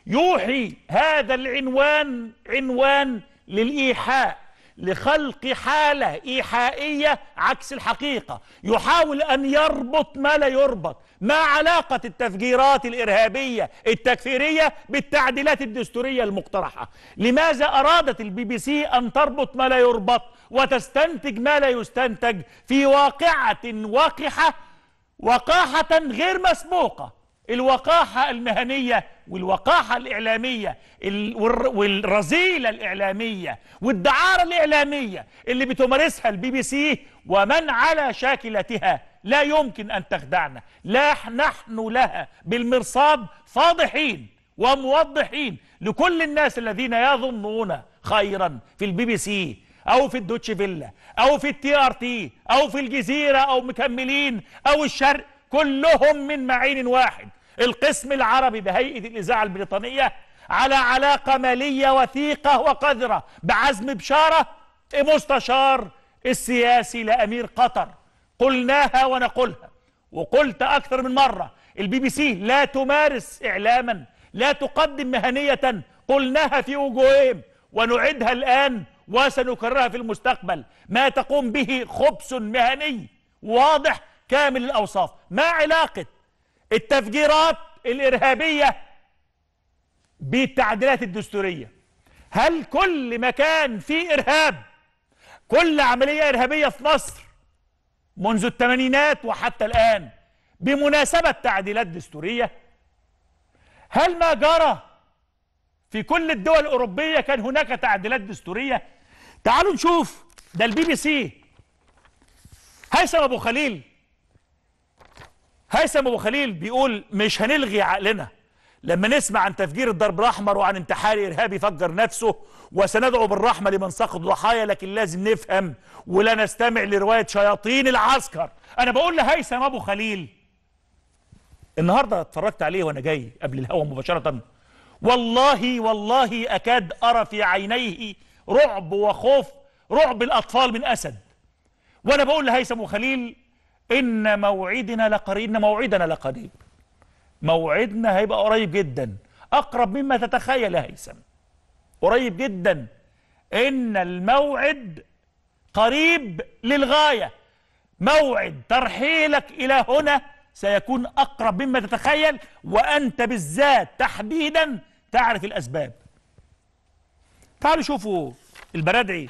يوحي هذا العنوان عنوان للإيحاء لخلق حالة إيحائية عكس الحقيقة يحاول أن يربط ما لا يربط ما علاقة التفجيرات الإرهابية التكفيرية بالتعديلات الدستورية المقترحة لماذا أرادت البي بي سي أن تربط ما لا يربط وتستنتج ما لا يستنتج في واقعة وقحة وقاحة غير مسبوقة الوقاحة المهنية والوقاحة الإعلامية والرذيلة الإعلامية والدعارة الإعلامية اللي بتمارسها البي بي سي ومن على شاكلتها لا يمكن أن تخدعنا لا نحن لها بالمرصاد فاضحين وموضحين لكل الناس الذين يظنون خيرا في البي بي سي او في الدوتش فيلا او في التي ار تي او في الجزيره او مكملين او الشرق كلهم من معين واحد القسم العربي بهيئة الإذاعة البريطانية على علاقة مالية وثيقة وقذرة بعزم بشارة مستشار السياسي لأمير قطر قلناها ونقولها وقلت أكثر من مرة البي بي سي لا تمارس إعلاما لا تقدم مهنية قلناها في وجوههم ونعيدها الآن وسنكررها في المستقبل ما تقوم به خبث مهني واضح كامل الأوصاف ما علاقة التفجيرات الإرهابية بالتعديلات الدستورية هل كل مكان فيه إرهاب كل عملية إرهابية في مصر منذ الثمانينات وحتى الآن بمناسبة تعديلات دستورية هل ما جرى في كل الدول الأوروبية كان هناك تعديلات دستورية تعالوا نشوف ده البي بي سي هيثم أبو خليل هيثم ابو خليل بيقول مش هنلغي عقلنا لما نسمع عن تفجير الضرب الاحمر وعن انتحار ارهابي فجر نفسه وسندعو بالرحمه لمن سقط ضحايا لكن لازم نفهم ولا نستمع لروايه شياطين العسكر انا بقول لهيثم ابو خليل النهارده اتفرجت عليه وانا جاي قبل الهوا مباشره والله والله اكاد ارى في عينيه رعب وخوف رعب الاطفال من اسد وانا بقول لهيثم وخليل إن موعدنا لقريب إن موعدنا لقريب موعدنا هيبقى قريب جدا أقرب مما تتخيل يا هيثم قريب جدا إن الموعد قريب للغاية موعد ترحيلك إلى هنا سيكون أقرب مما تتخيل وأنت بالذات تحديدا تعرف الأسباب تعالوا شوفوا البرادعي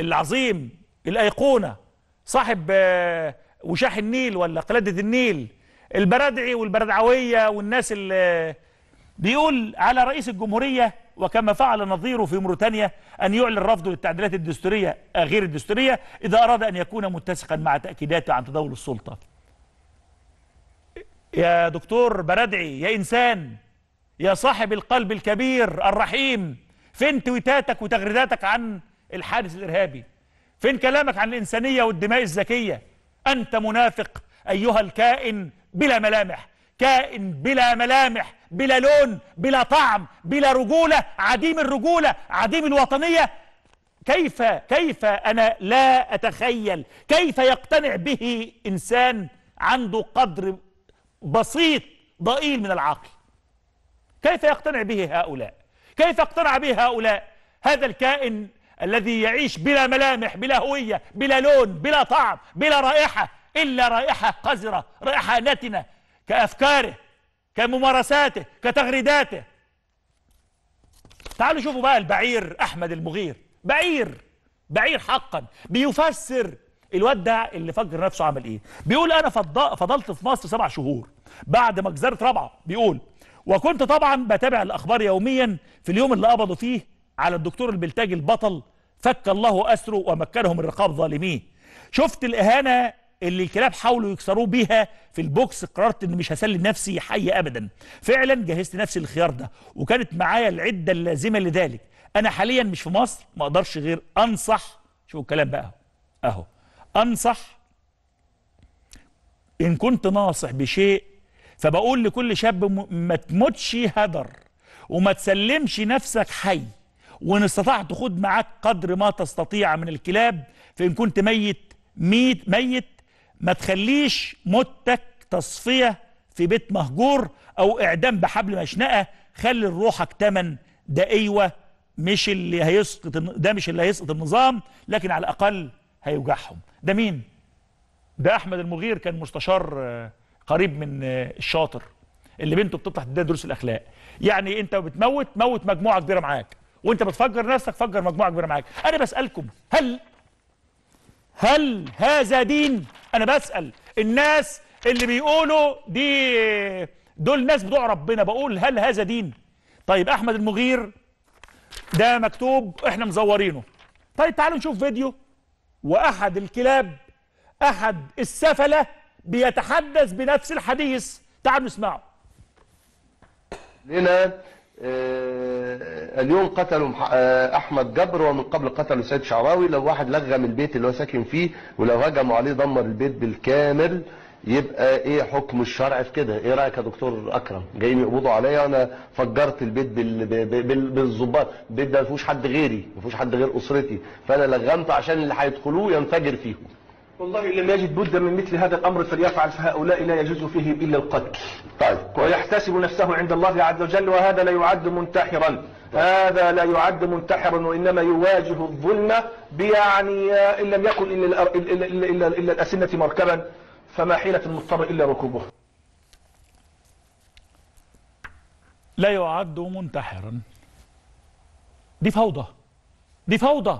العظيم الأيقونة صاحب آه، وشاح النيل ولا قلادة النيل البرادعي والبردعوية والناس اللي بيقول على رئيس الجمهورية وكما فعل نظيره في موريتانيا أن يعلن رفضه للتعديلات الدستورية غير الدستورية إذا أراد أن يكون متسقا مع تأكيداته عن تداول السلطة يا دكتور برادعي يا إنسان يا صاحب القلب الكبير الرحيم فين تويتاتك وتغريداتك عن الحادث الإرهابي فين كلامك عن الإنسانية والدماء الزكية أنت منافق أيها الكائن بلا ملامح كائن بلا ملامح بلا لون بلا طعم بلا رجولة عديم الرجولة عديم الوطنية كيف كيف أنا لا أتخيل كيف يقتنع به إنسان عنده قدر بسيط ضئيل من العقل كيف يقتنع به هؤلاء كيف اقتنع به هؤلاء هذا الكائن الذي يعيش بلا ملامح بلا هوية بلا لون بلا طعم بلا رائحة إلا رائحة قذرة رائحة نتنة كأفكاره كممارساته كتغريداته تعالوا شوفوا بقى البعير أحمد المغير بعير بعير حقا بيفسر الواد ده اللي فجر نفسه عمل ايه بيقول انا فضلت في مصر سبع شهور بعد ما جزرت رابعه بيقول وكنت طبعا بتابع الاخبار يوميا في اليوم اللي قبضوا فيه على الدكتور البلتاجي البطل فك الله أسره ومكنه من رقاب ظالميه شفت الإهانة اللي الكلاب حاولوا يكسروه بيها في البوكس قررت ان مش هسلم نفسي حي ابدا فعلا جهزت نفسي للخيار ده وكانت معايا العده اللازمه لذلك انا حاليا مش في مصر ما اقدرش غير انصح شوفوا الكلام بقى اهو انصح ان كنت ناصح بشيء فبقول لكل شاب ما تموتش هدر وما تسلمش نفسك حي وإن استطعت خد معاك قدر ما تستطيع من الكلاب فإن كنت ميت ميت ميت ما تخليش متك تصفية في بيت مهجور أو إعدام بحبل مشنقة خلي روحك تمن ده أيوة مش اللي هيسقط ده مش اللي هيسقط النظام لكن على الأقل هيوجعهم ده مين؟ ده أحمد المغير كان مستشار آه، قريب من آه، الشاطر اللي بنته بتطلع تديها دروس الأخلاق يعني أنت بتموت موت مجموعة كبيرة معاك وانت بتفجر نفسك فجر مجموعه كبيره معاك انا بسالكم هل هل هذا دين انا بسال الناس اللي بيقولوا دي دول ناس بتوع ربنا بقول هل هذا دين طيب احمد المغير ده مكتوب احنا مزورينه طيب تعالوا نشوف فيديو واحد الكلاب احد السفله بيتحدث بنفس الحديث تعالوا نسمعه آه، اليوم قتلوا آه، احمد جبر ومن قبل قتلوا سيد شعراوي لو واحد لغم البيت اللي هو ساكن فيه ولو هجموا عليه دمر البيت بالكامل يبقى ايه حكم الشرع في كده ايه رايك يا دكتور اكرم جايين يقبضوا عليا وانا فجرت البيت بالظباط البيت ده ما فيهوش حد غيري ما فيهوش حد غير اسرتي فانا لغمته عشان اللي هيدخلوه ينفجر فيهم والله لم يجد بد من مثل هذا الأمر فليفعل فهؤلاء لا يجوز فيهم إلا القتل طيب ويحتسب نفسه عند الله عز وجل وهذا لا يعد منتحرا هذا لا يعد منتحرا وإنما يواجه الظلم بيعني إن لم يكن إلا, إلا, إلا, إلا الأسنة مركبا فما حيلة المضطر إلا ركوبه لا يعد منتحرا دي فوضى دي فوضى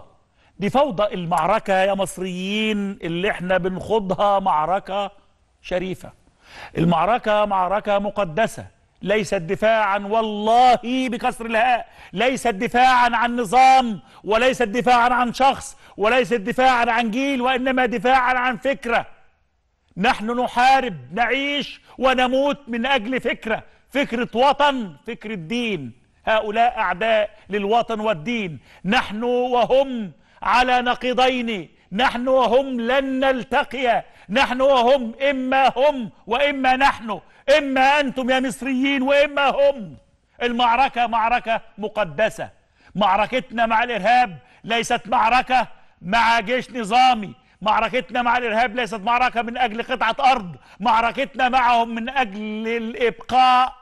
دي فوضى المعركة يا مصريين اللي احنا بنخوضها معركة شريفة المعركة معركة مقدسة ليست دفاعا والله بكسر الهاء ليست دفاعا عن نظام وليست دفاعا عن شخص وليست دفاعا عن جيل وإنما دفاعا عن فكرة نحن نحارب نعيش ونموت من أجل فكرة فكرة وطن فكرة دين هؤلاء أعداء للوطن والدين نحن وهم على نقيضين نحن وهم لن نلتقي نحن وهم إما هم وإما نحن إما أنتم يا مصريين وإما هم المعركة معركة مقدسة معركتنا مع الإرهاب ليست معركة مع جيش نظامي معركتنا مع الإرهاب ليست معركة من أجل قطعة أرض معركتنا معهم من أجل الإبقاء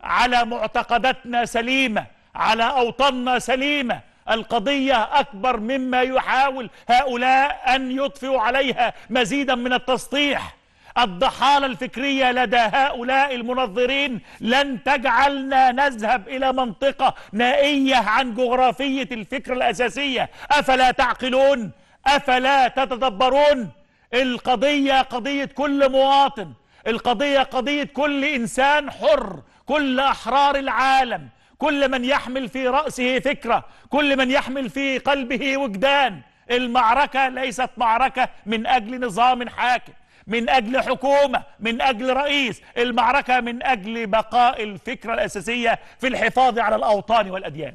على معتقداتنا سليمة على أوطاننا سليمة القضية أكبر مما يحاول هؤلاء أن يطفئوا عليها مزيدا من التسطيح الضحالة الفكرية لدى هؤلاء المنظرين لن تجعلنا نذهب إلى منطقة نائية عن جغرافية الفكر الأساسية أفلا تعقلون أفلا تتدبرون القضية قضية كل مواطن القضية قضية كل إنسان حر كل أحرار العالم كل من يحمل في رأسه فكرة كل من يحمل في قلبه وجدان المعركة ليست معركة من أجل نظام حاكم من أجل حكومة من أجل رئيس المعركة من أجل بقاء الفكرة الأساسية في الحفاظ على الأوطان والأديان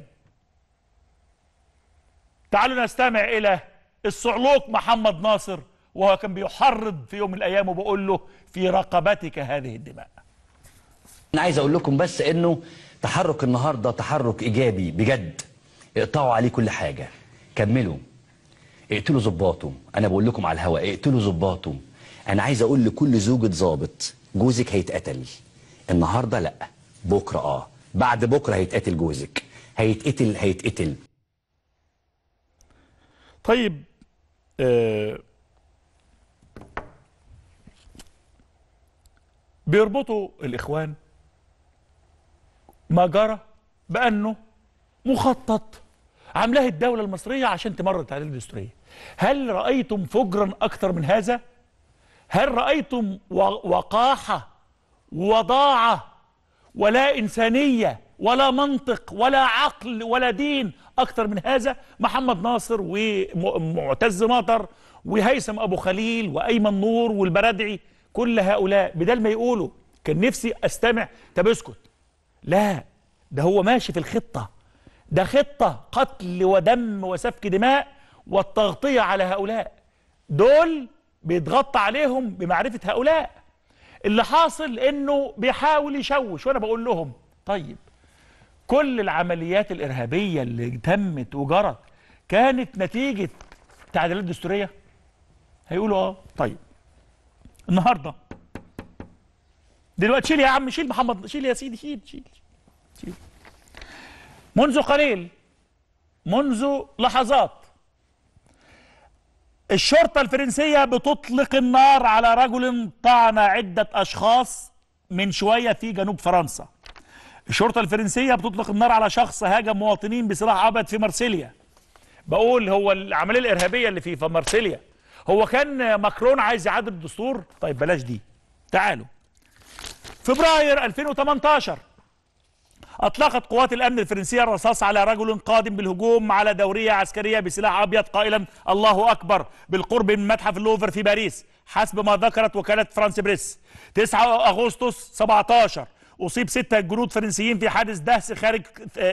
تعالوا نستمع إلى الصعلوك محمد ناصر وهو كان بيحرض في يوم من الأيام وبقول له في رقبتك هذه الدماء أنا عايز أقول لكم بس أنه تحرك النهاردة تحرك إيجابي بجد اقطعوا عليه كل حاجة كملوا اقتلوا ظباطه أنا بقول لكم على الهواء اقتلوا ظباطه أنا عايز أقول لكل زوجة ظابط جوزك هيتقتل النهاردة لأ بكرة آه بعد بكرة هيتقتل جوزك هيتقتل هيتقتل طيب آه بيربطوا الإخوان ما جرى بأنه مخطط عاملاه الدولة المصرية عشان تمرر التعديل الدستورية هل رأيتم فجرا أكثر من هذا؟ هل رأيتم وقاحة وضاعة ولا إنسانية ولا منطق ولا عقل ولا دين أكثر من هذا محمد ناصر ومعتز مطر وهيثم أبو خليل وأيمن نور والبرادعي كل هؤلاء بدل ما يقولوا كان نفسي أستمع طب اسكت لا ده هو ماشي في الخطة ده خطة قتل ودم وسفك دماء والتغطية على هؤلاء دول بيتغطى عليهم بمعرفة هؤلاء اللي حاصل انه بيحاول يشوش وانا بقول لهم طيب كل العمليات الارهابية اللي تمت وجرت كانت نتيجة تعديلات دستورية هيقولوا اه طيب النهارده دلوقتي شيل يا عم شيل محمد شيل يا سيدي شيل شيل, شيل. منذ قليل منذ لحظات الشرطة الفرنسية بتطلق النار على رجل طعن عدة أشخاص من شوية في جنوب فرنسا الشرطة الفرنسية بتطلق النار على شخص هاجم مواطنين بسلاح أبيض في مارسيليا بقول هو العملية الإرهابية اللي في مارسيليا هو كان ماكرون عايز يعدل الدستور طيب بلاش دي تعالوا فبراير 2018 أطلقت قوات الأمن الفرنسية الرصاص على رجل قادم بالهجوم على دورية عسكرية بسلاح أبيض قائلا الله أكبر بالقرب من متحف اللوفر في باريس حسب ما ذكرت وكالة فرانس بريس 9 أغسطس 17 أصيب ستة جنود فرنسيين في حادث دهس خارج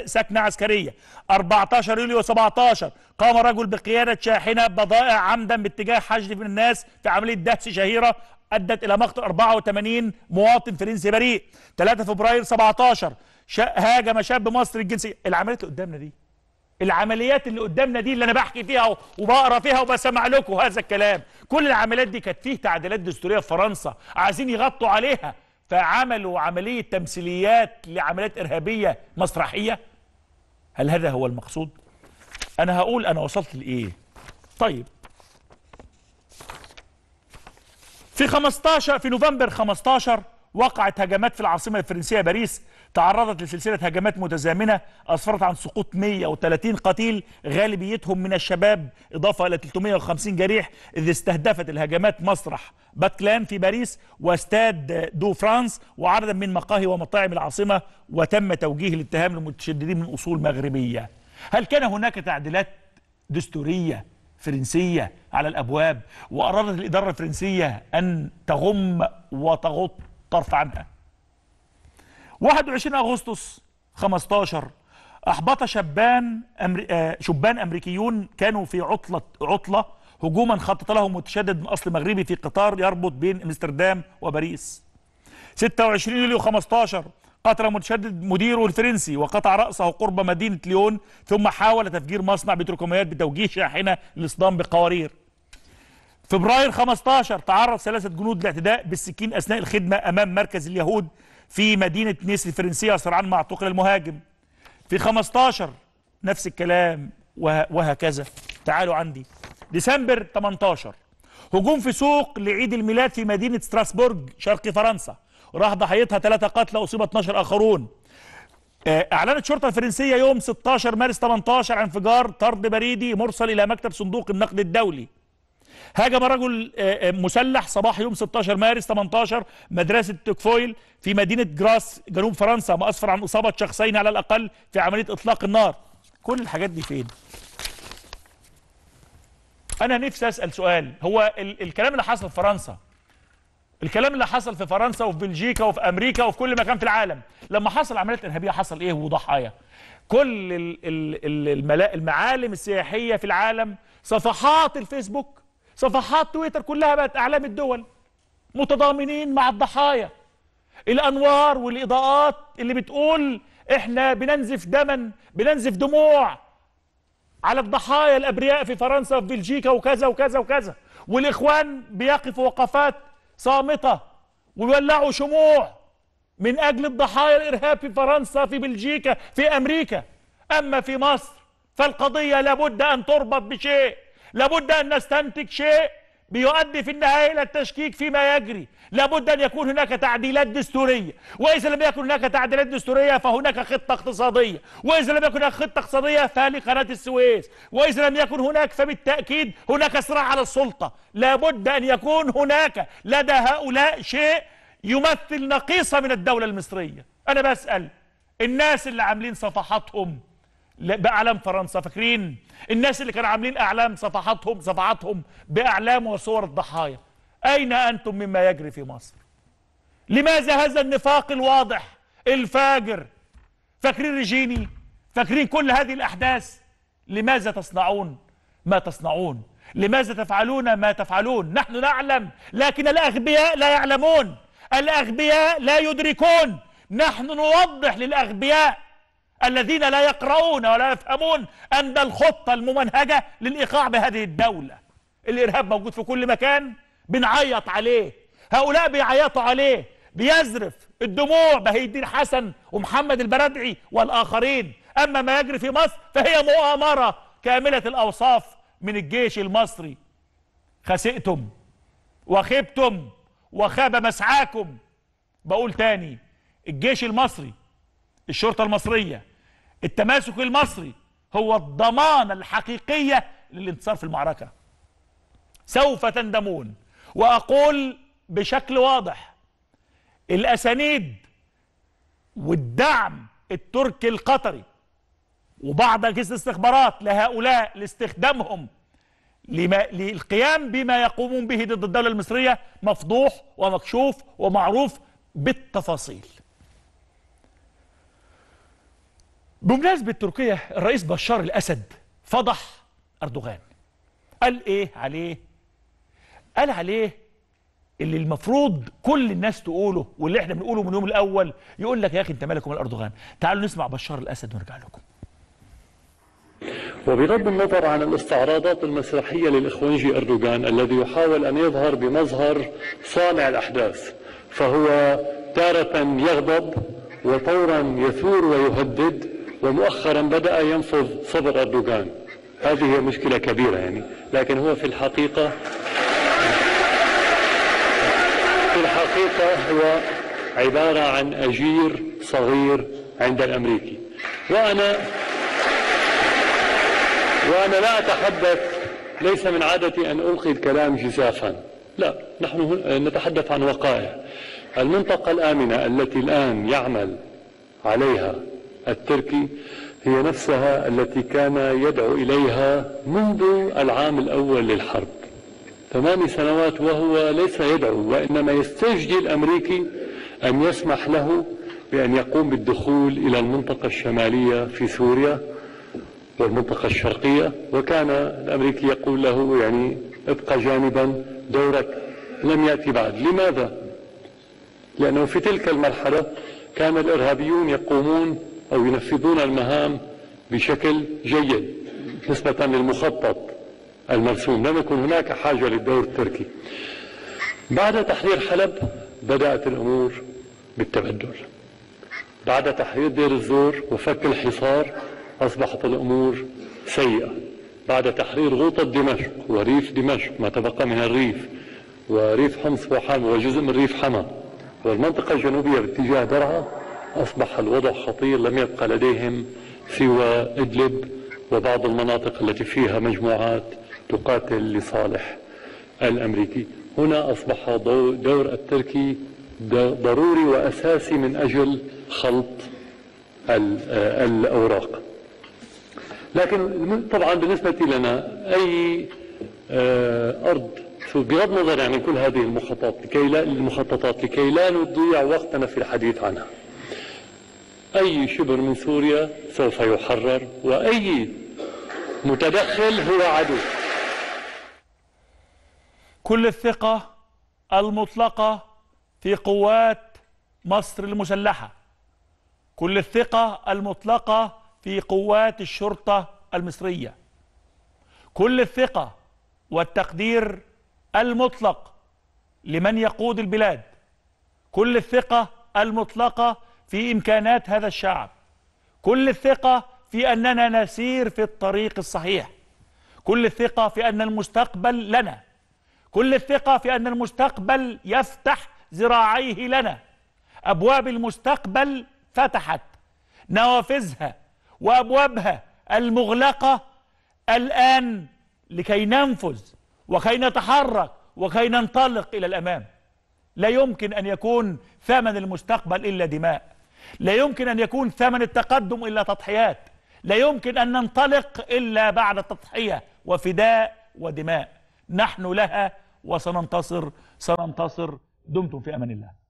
سكنة عسكرية 14 يوليو 17 قام رجل بقيادة شاحنة بضائع عمدا باتجاه حشد من الناس في عملية دهس شهيرة أدت إلى مقتل 84 مواطن فرنسي بريء 3 فبراير 17 هاجم شاب مصري الجنسية العمليات اللي قدامنا دي العمليات اللي قدامنا دي اللي أنا بحكي فيها وبقرا فيها وبسمع لكم هذا الكلام كل العمليات دي كانت فيه تعديلات دستورية في فرنسا عايزين يغطوا عليها فعملوا عملية تمثيليات لعمليات إرهابية مسرحية هل هذا هو المقصود؟ أنا هقول أنا وصلت لإيه؟ طيب في 15 في نوفمبر 15 وقعت هجمات في العاصمة الفرنسية باريس تعرضت لسلسلة هجمات متزامنة أسفرت عن سقوط 130 قتيل غالبيتهم من الشباب إضافة إلى 350 جريح إذ استهدفت الهجمات مسرح باتكلان في باريس واستاد دو فرانس وعددا من مقاهي ومطاعم العاصمة وتم توجيه الاتهام للمتشددين من أصول مغربية هل كان هناك تعديلات دستورية فرنسية على الأبواب وأرادت الإدارة الفرنسية أن تغم وتغط طرف عنها 21 أغسطس 15 أحبط شبان أمر... آه، شبان أمريكيون كانوا في عطلة عطلة هجوما خطط له متشدد من أصل مغربي في قطار يربط بين أمستردام وباريس 26 يوليو 15 قتل متشدد مديره الفرنسي وقطع رأسه قرب مدينة ليون ثم حاول تفجير مصنع بتركمانيات بتوجيه شاحنة لاصدام بقوارير فبراير 15 تعرض ثلاثة جنود لاعتداء بالسكين أثناء الخدمة أمام مركز اليهود في مدينة نيس الفرنسية سرعان ما اعتقل المهاجم في 15 نفس الكلام وهكذا تعالوا عندي ديسمبر 18 هجوم في سوق لعيد الميلاد في مدينة ستراسبورغ شرق فرنسا راح ضحيتها ثلاثة قتلى أصيب 12 آخرون آه، أعلنت الشرطة الفرنسية يوم 16 مارس 18 عن انفجار طرد بريدي مرسل إلى مكتب صندوق النقد الدولي هاجم رجل آه، آه، مسلح صباح يوم 16 مارس 18 مدرسة توكفويل في مدينة جراس جنوب فرنسا ما أسفر عن إصابة شخصين على الأقل في عملية إطلاق النار كل الحاجات دي فين؟ أنا نفسي أسأل سؤال هو ال الكلام اللي حصل في فرنسا الكلام اللي حصل في فرنسا وفي بلجيكا وفي امريكا وفي كل مكان في العالم لما حصل عمليات ارهابيه حصل ايه وضحايا كل المعالم السياحيه في العالم صفحات الفيسبوك صفحات تويتر كلها بقت اعلام الدول متضامنين مع الضحايا الانوار والاضاءات اللي بتقول احنا بننزف دما بننزف دموع على الضحايا الابرياء في فرنسا وفي بلجيكا وكذا وكذا وكذا والاخوان بيقفوا وقفات صامتة ويولعوا شموع من أجل الضحايا الإرهاب في فرنسا في بلجيكا في أمريكا أما في مصر فالقضية لابد أن تربط بشيء لابد أن نستنتج شيء بيؤدي في النهاية إلى التشكيك فيما يجري لابد أن يكون هناك تعديلات دستورية وإذا لم يكن هناك تعديلات دستورية فهناك خطة اقتصادية وإذا لم يكن هناك خطة اقتصادية فلقناة السويس وإذا لم يكن هناك فبالتأكيد هناك صراع على السلطة لابد أن يكون هناك لدى هؤلاء شيء يمثل نقيصة من الدولة المصرية أنا بسأل الناس اللي عاملين صفحاتهم باعلام فرنسا فاكرين الناس اللي كانوا عاملين اعلام صفحاتهم صفحاتهم باعلام وصور الضحايا اين انتم مما يجري في مصر لماذا هذا النفاق الواضح الفاجر فاكرين ريجيني فاكرين كل هذه الاحداث لماذا تصنعون ما تصنعون لماذا تفعلون ما تفعلون نحن نعلم لكن الاغبياء لا يعلمون الاغبياء لا يدركون نحن نوضح للاغبياء الذين لا يقرؤون ولا يفهمون أن الخطة الممنهجة للإيقاع بهذه الدولة الإرهاب موجود في كل مكان بنعيط عليه هؤلاء بيعيطوا عليه بيزرف الدموع بهي الدين حسن ومحمد البردعي والآخرين أما ما يجري في مصر فهي مؤامرة كاملة الأوصاف من الجيش المصري خسئتم وخبتم وخاب مسعاكم بقول تاني الجيش المصري الشرطة المصرية التماسك المصري هو الضمانة الحقيقية للانتصار في المعركة سوف تندمون وأقول بشكل واضح الأسانيد والدعم التركي القطري وبعض أجهزة الاستخبارات لهؤلاء لاستخدامهم لما للقيام بما يقومون به ضد الدولة المصرية مفضوح ومكشوف ومعروف بالتفاصيل بمناسبة تركيا الرئيس بشار الأسد فضح أردوغان قال إيه عليه؟ قال عليه اللي المفروض كل الناس تقوله واللي احنا بنقوله من اليوم الأول يقول لك يا أخي أنت مالك ومال أردوغان تعالوا نسمع بشار الأسد ونرجع لكم وبغض النظر عن الاستعراضات المسرحية للإخوانجي أردوغان الذي يحاول أن يظهر بمظهر صانع الأحداث فهو تارة يغضب وطورا يثور ويهدد ومؤخرا بدأ ينفض صدر أردوغان هذه مشكلة كبيرة يعني لكن هو في الحقيقة في الحقيقة هو عبارة عن أجير صغير عند الأمريكي وأنا وأنا لا أتحدث ليس من عادتي أن ألقي الكلام جزافا لا نحن نتحدث عن وقائع المنطقة الآمنة التي الآن يعمل عليها التركي هي نفسها التي كان يدعو إليها منذ العام الأول للحرب ثماني سنوات وهو ليس يدعو وإنما يستجدي الأمريكي أن يسمح له بأن يقوم بالدخول إلى المنطقة الشمالية في سوريا والمنطقة الشرقية وكان الأمريكي يقول له يعني ابقى جانبا دورك لم يأتي بعد لماذا؟ لأنه في تلك المرحلة كان الإرهابيون يقومون أو ينفذون المهام بشكل جيد نسبة للمخطط المرسوم لم يكن هناك حاجة للدور التركي بعد تحرير حلب بدأت الأمور بالتبدل بعد تحرير دير الزور وفك الحصار أصبحت الأمور سيئة بعد تحرير غوطة دمشق وريف دمشق ما تبقى من الريف وريف حمص وحام وجزء من ريف حما والمنطقة الجنوبية باتجاه درعا أصبح الوضع خطير لم يبقى لديهم سوى إدلب وبعض المناطق التي فيها مجموعات تقاتل لصالح الأمريكي هنا أصبح دور التركي ضروري وأساسي من أجل خلط آه، الأوراق لكن طبعا بالنسبة لنا أي آه، أرض بغض النظر عن يعني كل هذه المخططات لكي لا المخططات لكي لا نضيع وقتنا في الحديث عنها أي شبر من سوريا سوف يحرر وأي متدخل هو عدو كل الثقة المطلقة في قوات مصر المسلحة كل الثقة المطلقة في قوات الشرطة المصرية كل الثقة والتقدير المطلق لمن يقود البلاد كل الثقة المطلقة في إمكانات هذا الشعب كل الثقة في أننا نسير في الطريق الصحيح كل الثقة في أن المستقبل لنا كل الثقة في أن المستقبل يفتح ذراعيه لنا أبواب المستقبل فتحت نوافذها وأبوابها المغلقة الآن لكي ننفذ وكي نتحرك وكي ننطلق إلى الأمام لا يمكن أن يكون ثمن المستقبل إلا دماء لا يمكن أن يكون ثمن التقدم إلا تضحيات لا يمكن أن ننطلق إلا بعد تضحية وفداء ودماء نحن لها وسننتصر سننتصر دمتم في أمان الله